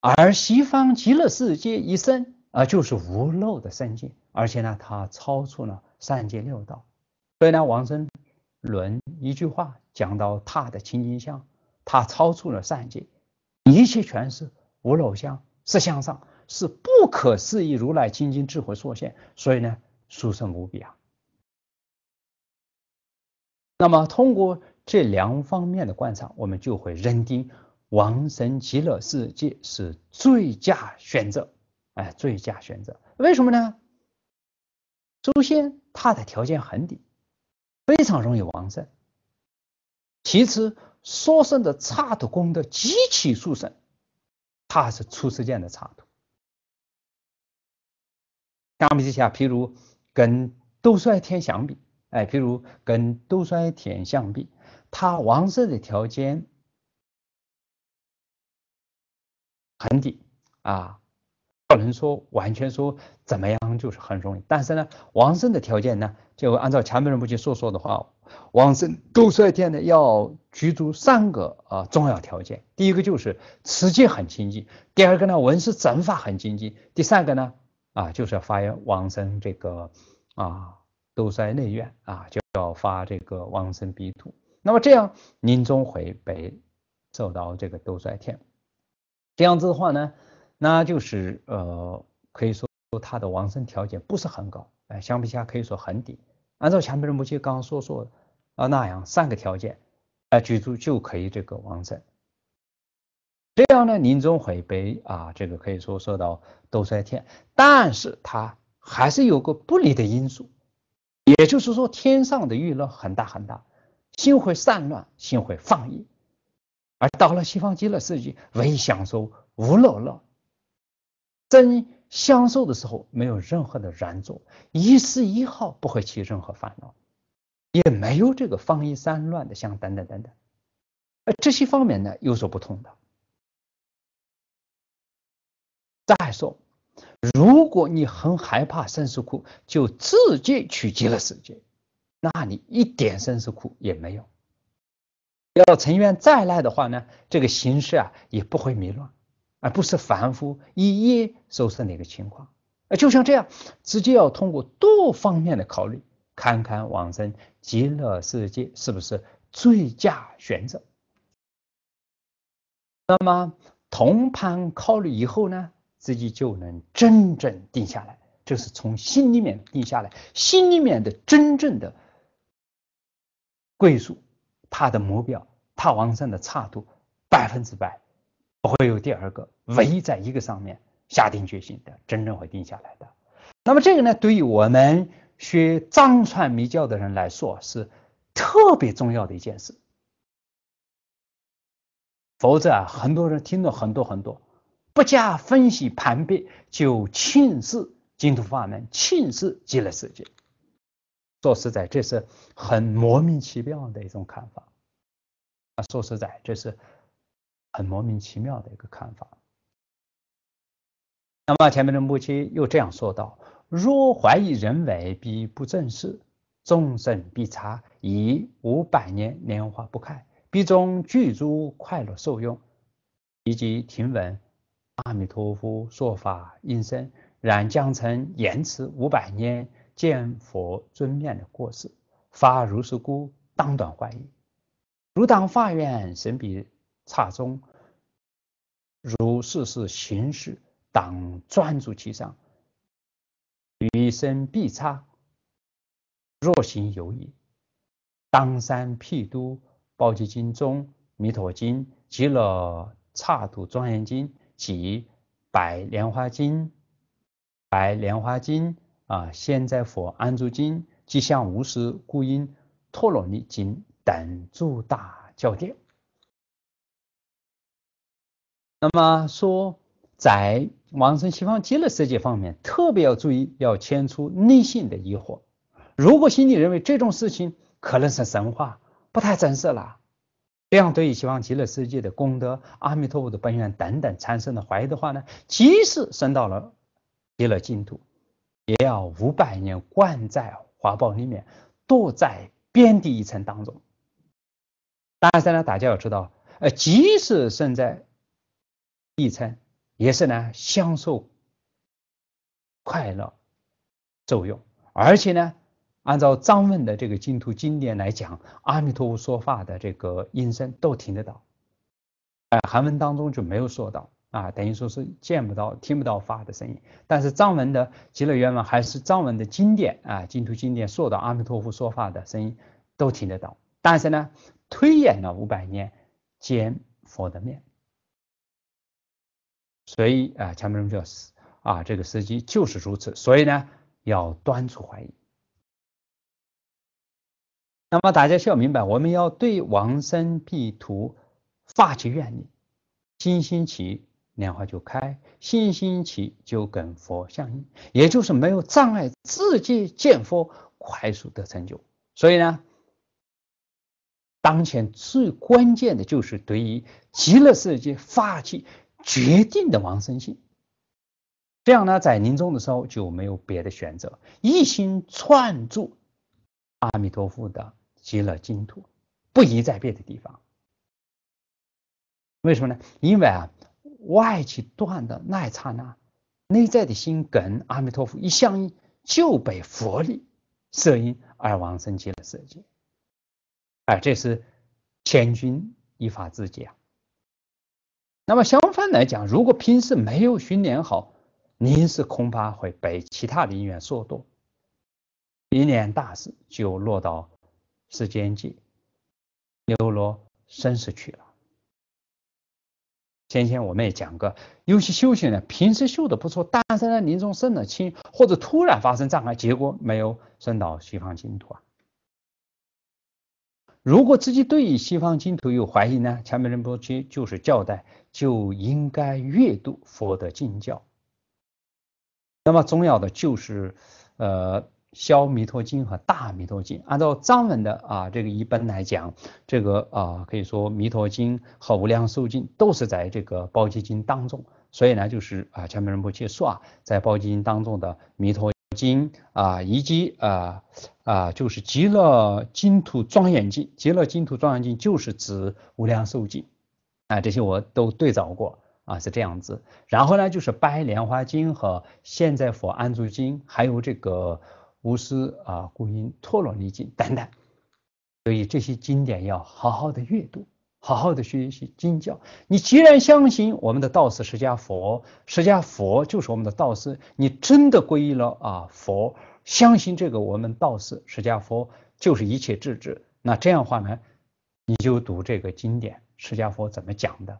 而西方极乐世界一生啊，就是无漏的善境，而且呢，它超出了三界六道，所以呢，王生。轮一句话讲到他的清净相，他超出了善界，一切全是无漏相、是相上，是不可思议如来清净智慧所现，所以呢，殊胜无比啊。那么通过这两方面的观察，我们就会认定往生极乐世界是最佳选择，哎，最佳选择。为什么呢？首先，它的条件很低。非常容易完善。其次，说生的差土功的极其速胜，它是初次见的差土。相比之下，譬如跟斗衰天相比，哎，譬如跟斗衰天相比，它王胜的条件很低啊。不能说完全说怎么样就是很容易，但是呢，往生的条件呢，就按照前面人不去说说的话，往生都率天呢，要具足三个啊重要条件，第一个就是持戒很清净，第二个呢，闻思正法很清净，第三个呢，啊就是要发愿往生这个啊都率内院啊，就要发这个往生彼土，那么这样您终会被走到这个都率天，这样子的话呢？那就是呃，可以说它的王生条件不是很高，哎，相比之下可以说很低。按照前面的母鸡刚刚说说啊，那样三个条件，哎，居住就可以这个王生。这样呢，临终会被啊，这个可以说受到斗衰天，但是他还是有个不利的因素，也就是说天上的欲乐很大很大，心会散乱，心会放逸，而到了西方极乐世界，唯享受无乐乐。真相受的时候，没有任何的燃着，一丝一毫不会起任何烦恼，也没有这个方一三乱的相，等等等等，而这些方面呢，有所不同的。再说，如果你很害怕生死苦，就直接取极乐世界，那你一点生死苦也没有。要成愿再来的话呢，这个形式啊，也不会迷乱。而不是凡夫一一搜寻的一个情况，啊，就像这样，直接要通过多方面的考虑，看看往生极乐世界是不是最佳选择。那么同盘考虑以后呢，自己就能真正定下来，这是从心里面定下来，心里面的真正的归属，它的目标，它往生的差度百分之百。不会有第二个，唯一在一个上面下定决心的，真正会定下来的。那么这个呢，对于我们学藏传密教的人来说，是特别重要的一件事。否则啊，很多人听了很多很多，不加分析判别，就轻视净土法门，轻视极乐世界。说实在，这是很莫名其妙的一种看法。啊，说实在，这是。很莫名其妙的一个看法。那么前面的母亲又这样说道：“若怀疑人为，必不正视；众生必察，以五百年年华不开，必中具诸快乐受用。”以及听闻阿弥陀佛说法应生，然将成延迟五百年见佛尊面的过失，发如是故，当断怀疑。如当发愿，神彼差中，如世事行事，当专注其上，余生必差。若行有义，当山辟都、宝积经中、弥陀经、极乐刹土庄严经及白莲花经、白莲花经啊，现在佛安住经、吉祥无时故因陀罗尼经等诸大教典。那么说，在往生西方极乐世界方面，特别要注意，要迁出内心的疑惑。如果心里认为这种事情可能是神话，不太真实了，这样对于西方极乐世界的功德、阿弥陀佛的本愿等等产生的怀疑的话呢，即使升到了极乐净土，也要五百年灌在花苞里面，堕在边地一层当中。但是呢，大家要知道，呃，即使生在一餐也是呢，享受快乐作用，而且呢，按照藏文的这个净土经典来讲，阿弥陀佛说法的这个音声都听得到。啊，韩文当中就没有说到啊，等于说是见不到、听不到法的声音。但是藏文的《极乐原文》还是藏文的经典啊，净土经典说到阿弥陀佛说法的声音都听得到。但是呢，推演了五百年见佛的面。所以啊，前面就要死啊，这个时机就是如此，所以呢，要端出怀疑。那么大家需要明白，我们要对王生必图发起愿力，心心起莲花就开，心心起就跟佛相应，也就是没有障碍，自己见佛，快速得成就。所以呢，当前最关键的就是对于极乐世界发起。决定的王生性，这样呢，在临终的时候就没有别的选择，一心串住阿弥陀佛的极乐净土，不宜在别的地方。为什么呢？因为啊，外气断的那一刹那，内在的心梗，阿弥陀佛一相应，就被佛力摄因而往生极乐世界。哎，这是千钧一发之际啊。那么相反来讲，如果平时没有训练好，您是恐怕会被其他的因缘所动，一年大事就落到世间界、流落生死去了。先前我们也讲过，有些修行人平时修的不错，但是呢临终生了轻，或者突然发生障碍，结果没有升到西方净土啊。如果自己对于西方净土有怀疑呢？前面仁波切就是交代，就应该阅读佛的经教。那么重要的就是，呃，消弥陀经和大弥陀经。按照藏文的啊，这个一般来讲，这个啊，可以说弥陀经和无量寿经都是在这个包经当中。所以呢，就是啊，前面仁波切说啊，在包经当中的弥陀。经啊，以及啊啊，就是极乐净土庄严经，极乐净土庄严经就是指无量寿经啊，这些我都对照过啊，是这样子。然后呢，就是《白莲花经》和《现在佛安住经》，还有这个《无私啊故因陀罗尼经》等等，所以这些经典要好好的阅读。好好的学习经教，你既然相信我们的道士释迦佛，释迦佛就是我们的道士，你真的皈依了啊佛，相信这个我们道士释迦佛就是一切智智，那这样的话呢，你就读这个经典，释迦佛怎么讲的，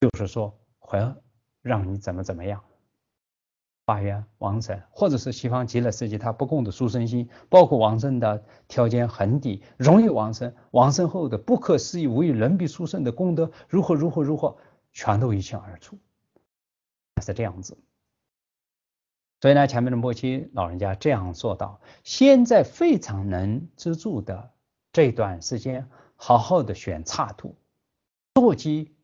就是说还让你怎么怎么样。法源王身，或者是西方极乐世界，他不共的殊胜心，包括王生的条件很低，容易王生，王生后的不可思议无与伦比殊胜的功德，如何如何如何，全都一清二楚，是这样子。所以呢，前面的莫西老人家这样做到，现在非常能资助的这段时间，好好的选差途，坐机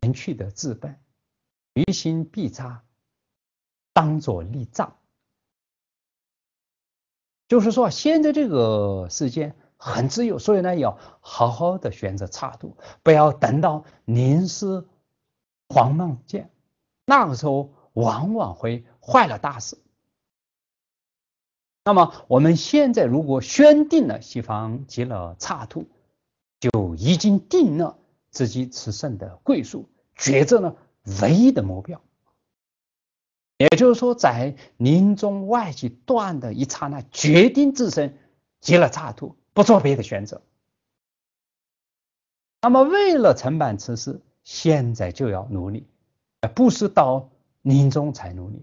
能去的自办，于心必差。当做立账，就是说现在这个时间很自由，所以呢，要好好的选择岔度，不要等到临时黄浪见，那个时候往往会坏了大事。那么我们现在如果宣定了西方极乐岔度，就已经定了自己此生的归宿，抉择呢唯一的目标。也就是说，在临终外境断的一刹那，决定自身结了刹土，不做别的选择。那么，为了成办此事，现在就要努力，而不是到临终才努力。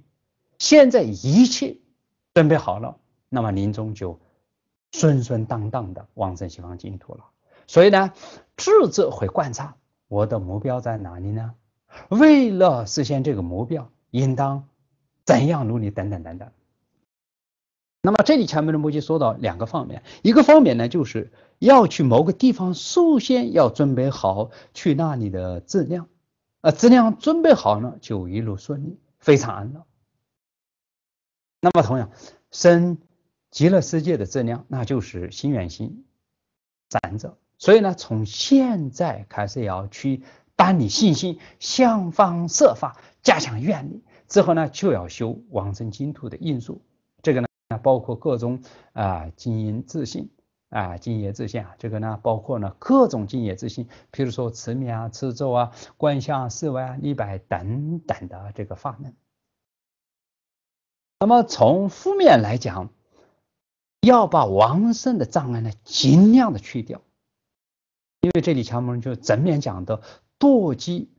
现在一切准备好了，那么临终就顺顺当当的往生西方净土了。所以呢，智者会观察我的目标在哪里呢？为了实现这个目标，应当。怎样努力等等等等。那么这里前面的目的说到两个方面，一个方面呢，就是要去某个地方，首先要准备好去那里的质量，啊，质量准备好呢，就一路顺利，非常安乐。那么同样，生极乐世界的质量，那就是心远心，攒着。所以呢，从现在开始要去搬你信心，想方设法加强愿力。之后呢，就要修往生净土的因数。这个呢，包括各种啊，经营自信啊，经业自信啊，这个呢，包括呢各种敬业自信，比如说慈悯啊、吃咒啊、观相啊、四威啊、立白等等的这个法门。那么从负面来讲，要把王生的障碍呢，尽量的去掉。因为这里强蒙就正面讲的，妒忌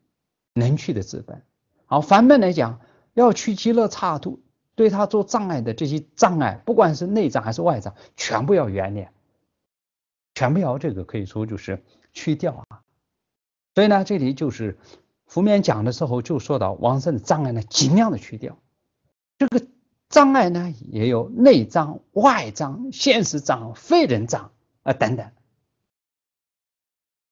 能去的资本。好，反面来讲。要去极乐刹土，对他做障碍的这些障碍，不管是内障还是外障，全部要圆脸，全部要这个可以说就是去掉啊。所以呢，这里就是负面讲的时候就说到，胜生障碍呢，尽量的去掉。这个障碍呢，也有内障、外障、现实障、非人障啊等等，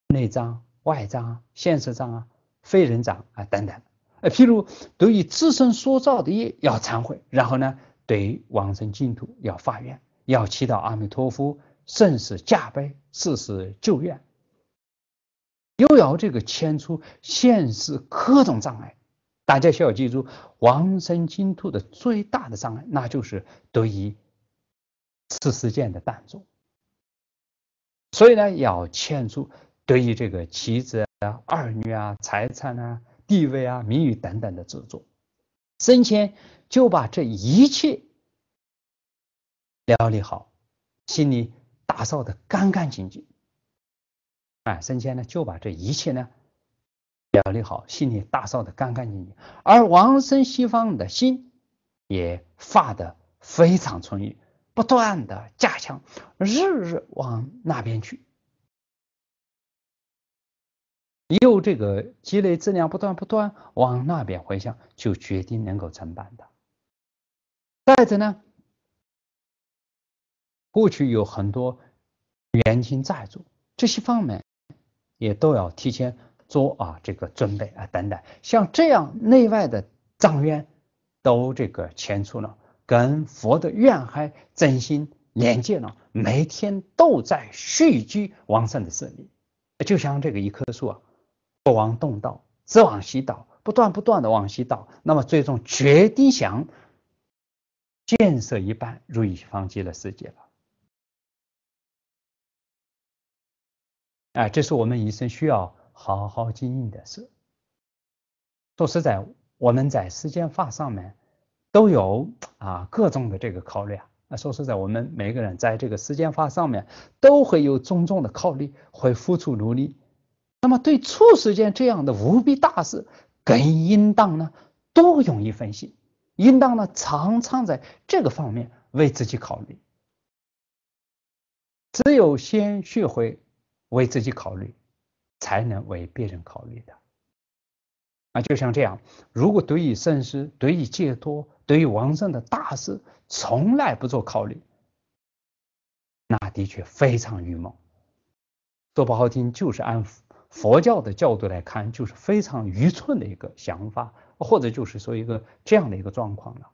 内障、外障、现实障啊、非人障啊等等。哎，譬如对于自身所造的业要忏悔，然后呢，对往生净土要发愿，要祈祷阿弥陀佛，甚是加悲，甚是救愿，又要这个迁出现世各种障碍。大家需要记住，往生净土的最大的障碍，那就是对于世事件的淡阻。所以呢，要迁出对于这个妻子啊、儿女啊、财产啊。地位啊、名誉等等的执着，孙前就把这一切料理好，心里打扫的干干净净。哎，孙前呢就把这一切呢料理好，心里打扫的干干净净。而王生西方的心也发的非常充裕，不断的加强，日日往那边去。又这个积累质量不断不断往那边回向，就决定能够成办的。再者呢，过去有很多缘亲债主，这些方面也都要提前做啊这个准备啊等等。像这样内外的障渊都这个前出了，跟佛的愿海真心连接了，每天都在续积往生的势力。就像这个一棵树啊。往东倒，只往西倒，不断不断的往西倒，那么最终决定想建设一半，如意放弃了世界了。哎，这是我们一生需要好好经营的事。说实在，我们在时间法上面都有啊各种的这个考虑啊。那说实在，我们每个人在这个时间法上面都会有种种的考虑，会付出努力。那么，对促时间这样的无比大事，更应当呢多用一份心，应当呢常常在这个方面为自己考虑。只有先学会为自己考虑，才能为别人考虑的。啊，就像这样，如果对于生死、对于解脱、对于人生的大事，从来不做考虑，那的确非常愚蒙，说不好听就是安抚。佛教的角度来看，就是非常愚蠢的一个想法，或者就是说一个这样的一个状况了。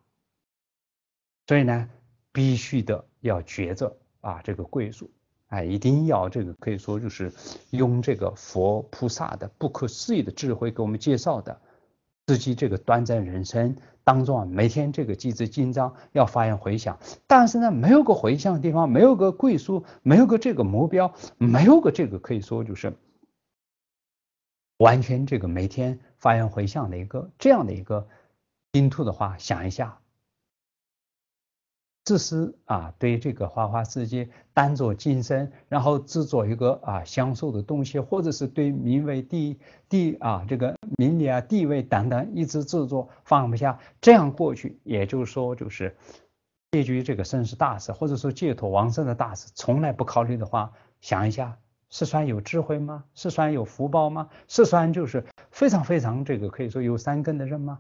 所以呢，必须的要觉着啊，这个归宿，哎，一定要这个可以说就是用这个佛菩萨的不可思议的智慧给我们介绍的自己这个短暂人生当中，啊，每天这个机智经章要发扬回响，但是呢，没有个回向的地方，没有个归宿，没有个这个目标，没有个这个可以说就是。完全这个每天发愿回向的一个这样的一个因吐的话，想一下，自私啊，对这个花花世界当做今生，然后制作一个啊享受的东西，或者是对名为地地啊这个名利啊地位等等一直制作放不下，这样过去，也就是说就是解决这个生死大事，或者说解脱往生的大事，从来不考虑的话，想一下。四川有智慧吗？四川有福报吗？四川就是非常非常这个可以说有三根的人吗？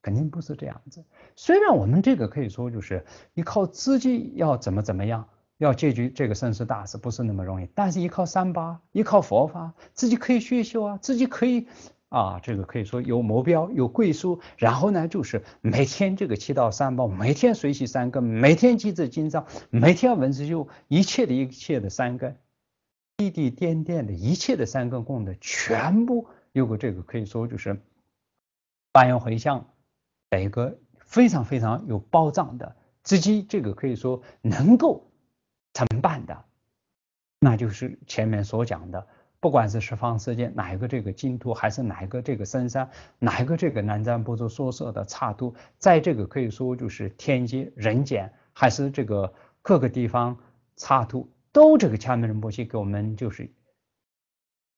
肯定不是这样子。虽然我们这个可以说就是依靠自己要怎么怎么样，要解决这个生死大事不是那么容易。但是依靠三八，依靠佛法，自己可以学修啊，自己可以啊，这个可以说有目标，有归宿。然后呢，就是每天这个七到三八，每天随喜三根，每天积聚经朝，每天文字修一切的一切的三根。滴滴点点的一切的三根功的全部有个这个可以说就是半愿回向，哪一个非常非常有保障的资金，这个可以说能够承办的，那就是前面所讲的，不管是十方世界哪一个这个净土，还是哪一个这个深山，哪一个这个南瞻部洲娑色的刹都，在这个可以说就是天界、人间，还是这个各个地方刹土。都这个掐灭的摩西给我们就是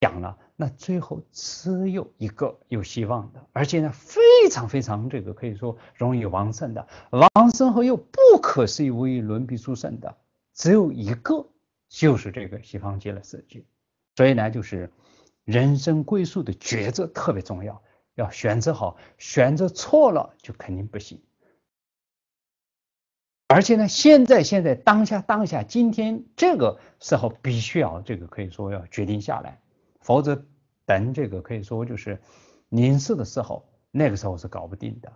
讲了，那最后只有一个有希望的，而且呢非常非常这个可以说容易完胜的，旺胜后又不可思议无与伦比殊胜的，只有一个就是这个西方极乐世界，所以呢就是人生归宿的抉择特别重要，要选择好，选择错了就肯定不行。而且呢，现在现在当下当下今天这个时候必须要这个可以说要决定下来，否则等这个可以说就是临市的时候，那个时候是搞不定的。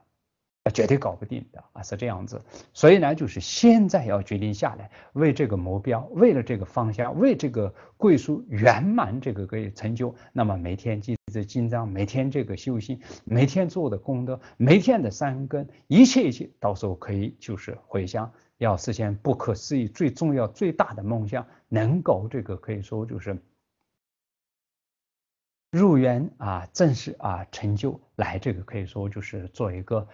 啊，绝对搞不定的啊，是这样子。所以呢，就是现在要决定下来，为这个目标，为了这个方向，为这个归宿圆满，这个可以成就。那么每天记着经章，每天这个修心，每天做的功德，每天的三根，一切一切，到时候可以就是回乡，要实现不可思议、最重要、最大的梦想，能够这个可以说就是入园啊，正式啊成就来这个可以说就是做一个。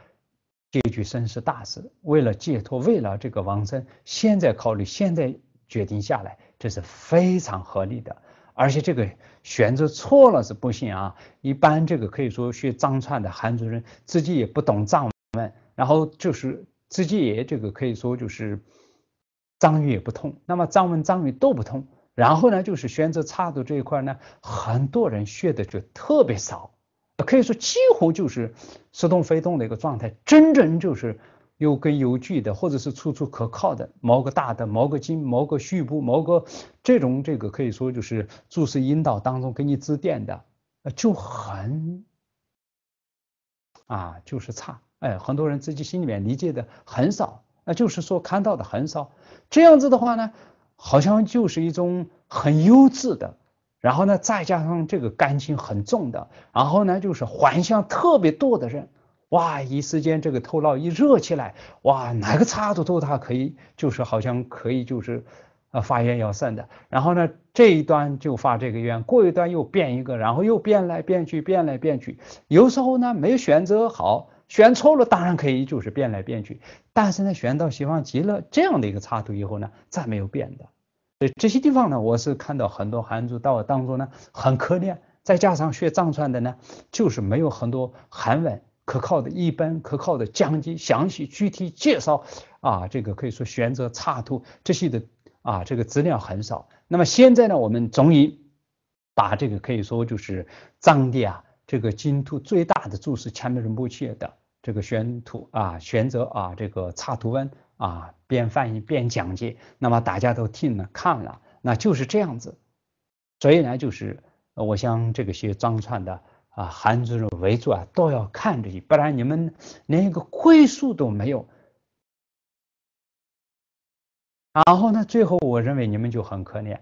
这句身是大事，为了解脱，为了这个王生，现在考虑，现在决定下来，这是非常合理的。而且这个选择错了是不行啊。一般这个可以说学藏传的韩主任自己也不懂藏文，然后就是自己也这个可以说就是藏语也不通，那么藏文藏语都不通，然后呢就是选择差度这一块呢，很多人学的就特别少。可以说几乎就是似动非动的一个状态，真正就是有根有据的，或者是处处可靠的，某个大的、某个经、某个虚部、某个这种这个可以说就是注释引导当中给你指点的，就很啊，就是差。哎，很多人自己心里面理解的很少，那就是说看到的很少。这样子的话呢，好像就是一种很优质的。然后呢，再加上这个肝经很重的，然后呢，就是还向特别多的人，哇！一时间这个头脑一热起来，哇，哪个插都他可以，就是好像可以，就是呃发愿要散的。然后呢，这一端就发这个愿，过一段又变一个，然后又变来变去，变来变去。有时候呢，没选择好，选错了，当然可以，就是变来变去。但是呢，选到西方极乐这样的一个插图以后呢，再没有变的。所以这些地方呢，我是看到很多汉族到当中呢很可怜，再加上学藏传的呢，就是没有很多韩文可靠的一般可靠的讲解、详细具体介绍啊，这个可以说选择插图这些的啊，这个资料很少。那么现在呢，我们终于把这个可以说就是藏地啊这个金土最大的注释《前面是木切》的这个选图啊选择啊这个插图文。啊，边翻译边讲解，那么大家都听了看了，那就是这样子。所以呢，就是我想这个些装串的啊，韩主任围住啊，都要看这些，不然你们连一个归宿都没有。然后呢，最后我认为你们就很可怜。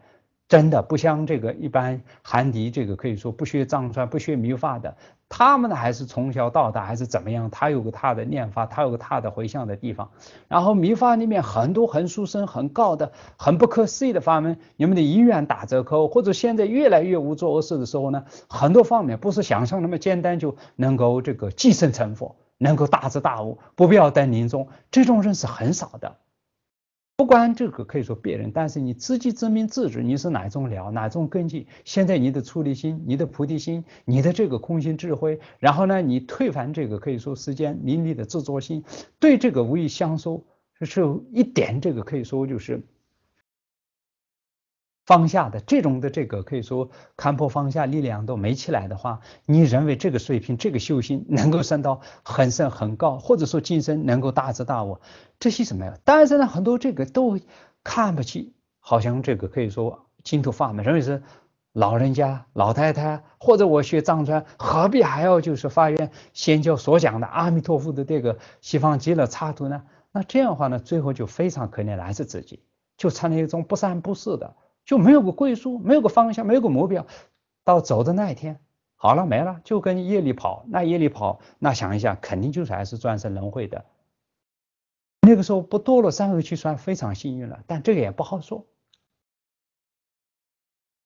真的不像这个一般，韩迪这个可以说不学藏传、不学密法的，他们呢还是从小到大还是怎么样？他有个他的念法，他有个他的回向的地方。然后密法里面很多很殊胜、很高、的很不可思议的法门，你们的意愿打折扣，或者现在越来越无作恶事的时候呢，很多方面不是想象那么简单就能够这个寄生成佛，能够大智大悟，不必要登临终，这种人是很少的。不管这个可以说别人，但是你自己证明自己，你是哪一种了，哪一种根基？现在你的出离心，你的菩提心，你的这个空性智慧，然后呢，你退凡这个可以说时间名利的自作心，对这个无义相说，是一点这个可以说就是。方下的这种的这个可以说看破放下力量都没起来的话，你认为这个水平、这个修行能够升到很深很高，或者说今生能够大智大悟，这些什么呀？但是呢，很多这个都看不起，好像这个可以说净土法门，认为是老人家、老太太，或者我学藏传，何必还要就是发愿先教所讲的阿弥陀佛的这个西方极乐插图呢？那这样的话呢，最后就非常可怜，来自自己就成了一种不三不四的。就没有个归宿，没有个方向，没有个目标，到走的那一天，好了没了，就跟夜里跑，那夜里跑，那想一下，肯定就是还是转生轮回的。那个时候不堕落三回去算非常幸运了，但这个也不好说。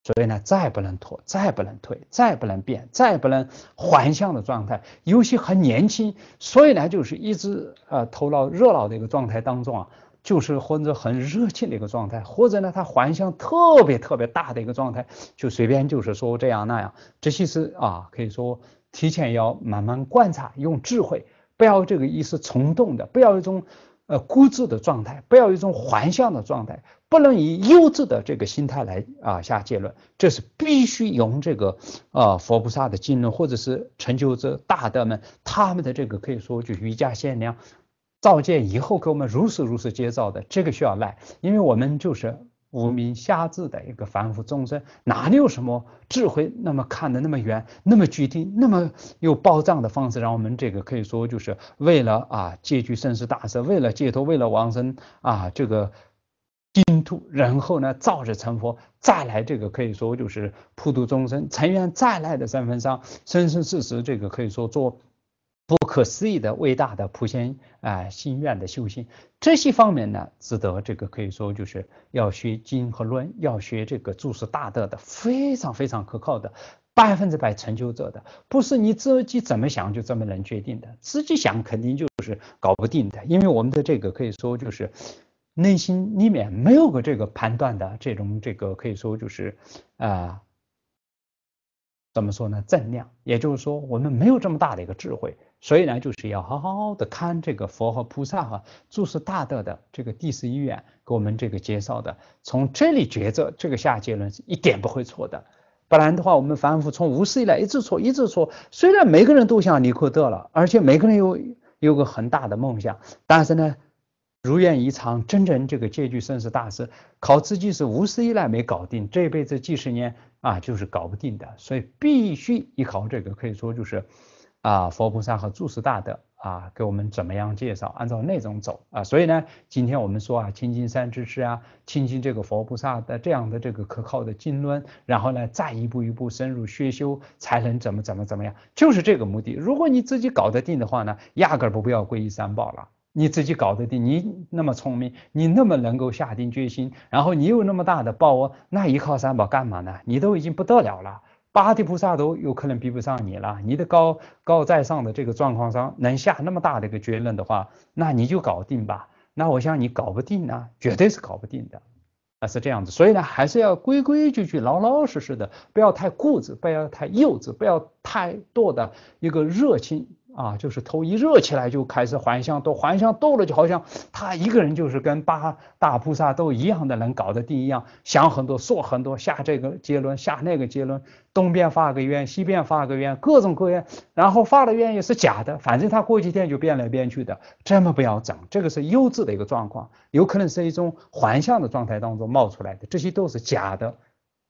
所以呢，再不能拖，再不能退，再不能变，再不能还向的状态。尤其很年轻，所以呢，就是一直呃头脑热闹的一个状态当中啊。就是或者很热情的一个状态，或者呢他幻象特别特别大的一个状态，就随便就是说这样那样，这些是啊可以说提前要慢慢观察，用智慧，不要这个一时冲动的，不要一种呃固执的状态，不要一种幻象的状态，不能以幼稚的这个心态来啊下结论，这是必须用这个啊佛菩萨的经论，或者是成就者大德们他们的这个可以说就瑜伽限量。造戒以后给我们如实如实介绍的，这个需要赖，因为我们就是无名瞎子的一个凡夫众生，哪里有什么智慧？那么看得那么远，那么决定，那么有报账的方式，让我们这个可以说就是为了啊戒具生死大事，为了解脱，为了往生啊这个净土，然后呢造着成佛，再来这个可以说就是普度众生，成员再来的三分上生生世世这个可以说做。不可思议的、伟大的普贤啊，心愿的修行，这些方面呢，值得这个可以说就是要学经和论，要学这个注释大德的，非常非常可靠的，百分之百成就者的，不是你自己怎么想就这么能决定的，自己想肯定就是搞不定的，因为我们的这个可以说就是内心里面没有个这个判断的这种这个可以说就是啊，怎么说呢？正量，也就是说我们没有这么大的一个智慧。所以呢，就是要好好地看这个佛和菩萨哈，诸释大德的这个第四一院给我们这个介绍的，从这里抉择这个下结论是一点不会错的，不然的话，我们反复从无始以来一直错，一直错。虽然每个人都想离苦得了，而且每个人有有个很大的梦想，但是呢，如愿以偿，真正这个戒具甚是大事，靠自己是无始以来没搞定，这辈子几十年啊就是搞不定的，所以必须依靠这个，可以说就是。啊，佛菩萨和诸事大德啊，给我们怎么样介绍？按照那种走啊，所以呢，今天我们说啊，亲近山之师啊，亲近这个佛菩萨的这样的这个可靠的经论，然后呢，再一步一步深入学修，才能怎么怎么怎么样，就是这个目的。如果你自己搞得定的话呢，压根儿不必要皈依三宝了。你自己搞得定，你那么聪明，你那么能够下定决心，然后你又那么大的报恩，那依靠三宝干嘛呢？你都已经不得了了。八地菩萨都有可能比不上你了。你的高高在上的这个状况上，能下那么大的一个决论的话，那你就搞定吧。那我想你搞不定啊，绝对是搞不定的，啊是这样子。所以呢，还是要规规矩矩、老老实实的，不要太固执，不要太幼稚，不要太多的一个热情。啊，就是头一热起来就开始还乡斗，还乡斗了，就好像他一个人就是跟八大菩萨斗一样的，能搞得定一样，想很多，说很多，下这个结论，下那个结论，东边发个愿，西边发个愿，各种各样，然后发的愿也是假的，反正他过几天就变来变去的，这么不要整，这个是优质的一个状况，有可能是一种还乡的状态当中冒出来的，这些都是假的，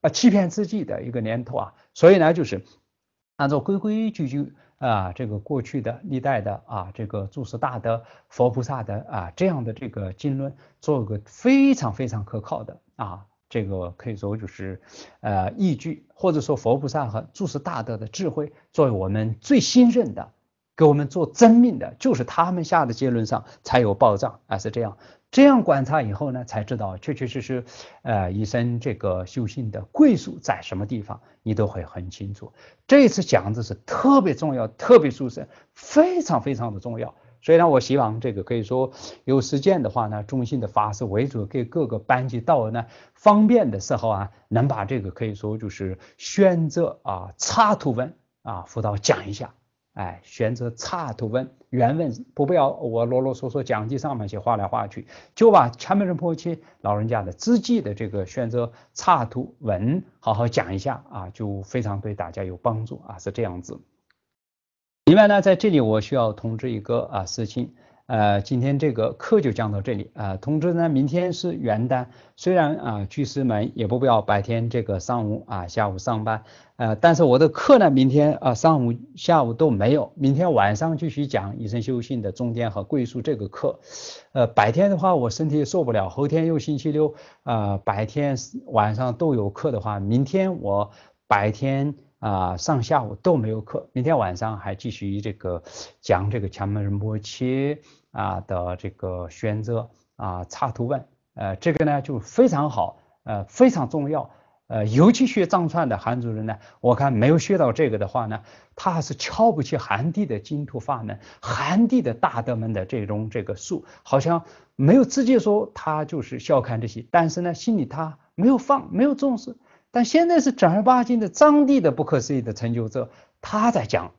啊，欺骗自己的一个念头啊，所以呢，就是按照规规矩矩。啊，这个过去的历代的啊，这个诸师大德、佛菩萨的啊，这样的这个经论，做个非常非常可靠的啊，这个可以说就是呃依据，或者说佛菩萨和诸师大德的智慧，作为我们最信任的，给我们做真命的，就是他们下的结论上才有保障，啊是这样。这样观察以后呢，才知道确确实实，呃，医生这个修行的归宿在什么地方，你都会很清楚。这一次讲的是特别重要、特别殊胜，非常非常的重要。所以呢，我希望这个可以说有时间的话呢，中心的法师为主，给各个班级道呢，方便的时候啊，能把这个可以说就是选择啊插图文啊辅导讲一下，哎，选择插图文。原文不必要，我啰啰嗦嗦讲记上面去画来画去，就把前面这部老人家的自己的这个选择插图文好好讲一下啊，就非常对大家有帮助啊，是这样子。另外呢，在这里我需要通知一个啊事情。呃，今天这个课就讲到这里。呃，通知呢，明天是元旦，虽然啊，居士们也不必要白天这个上午啊、下午上班。呃，但是我的课呢，明天啊上午、下午都没有，明天晚上继续讲《以身修行的中间和贵宿这个课。呃，白天的话我身体受不了，后天又星期六，呃，白天晚上都有课的话，明天我白天。啊，上下午都没有课，明天晚上还继续这个讲这个强门人切啊的这个选择啊插图问，呃，这个呢就非常好，呃非常重要，呃，尤其学藏传的韩主任呢，我看没有学到这个的话呢，他还是瞧不起韩地的金图法门，韩地的大德们的这种这个术，好像没有直接说他就是笑看这些，但是呢心里他没有放，没有重视。但现在是正儿八经的张帝的不可思议的成就者，他在讲，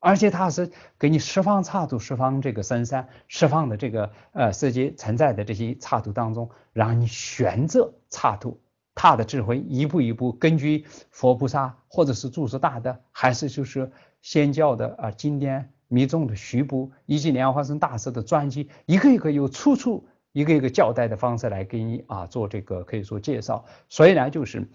而且他是给你十方刹土十方这个深山十方的这个呃世界存在的这些刹土当中，让你选择刹土，他的智慧一步一步根据佛菩萨或者是住持大的，还是就是先教的啊经典迷中的徐不以及莲花生大师的传记，一个一个有出处，一个一个交代的方式来给你啊做这个可以说介绍，所以呢就是。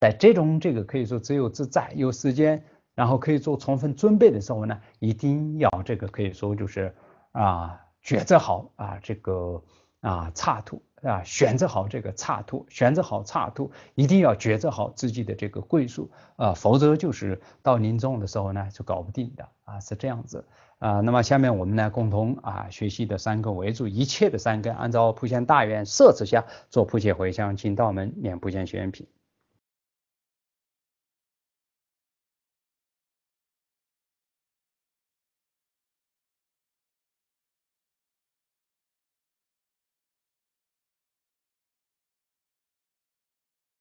在这种这个可以说自由自在有时间，然后可以做充分准备的时候呢，一定要这个可以说就是啊抉择好啊这个啊岔途啊选择好这个岔途选择好岔途，一定要抉择好自己的这个归宿啊，否则就是到临终的时候呢就搞不定的啊是这样子啊。那么下面我们呢共同啊学习的三个为主一切的三根，按照普贤大愿设置下做普贤回向尽道门免普贤学愿品。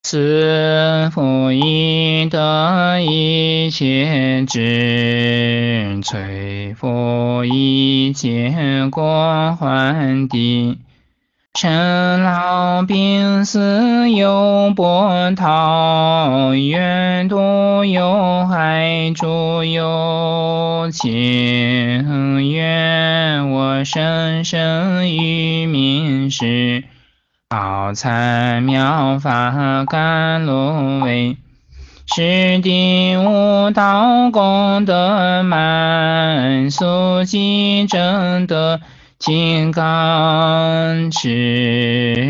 慈父一得一切智，摧父一切过患地。生老病死由波涛，愿度有海诸有情。愿我生生与明时。宝财妙法甘露味，十地无道功德满，速疾证得金刚持。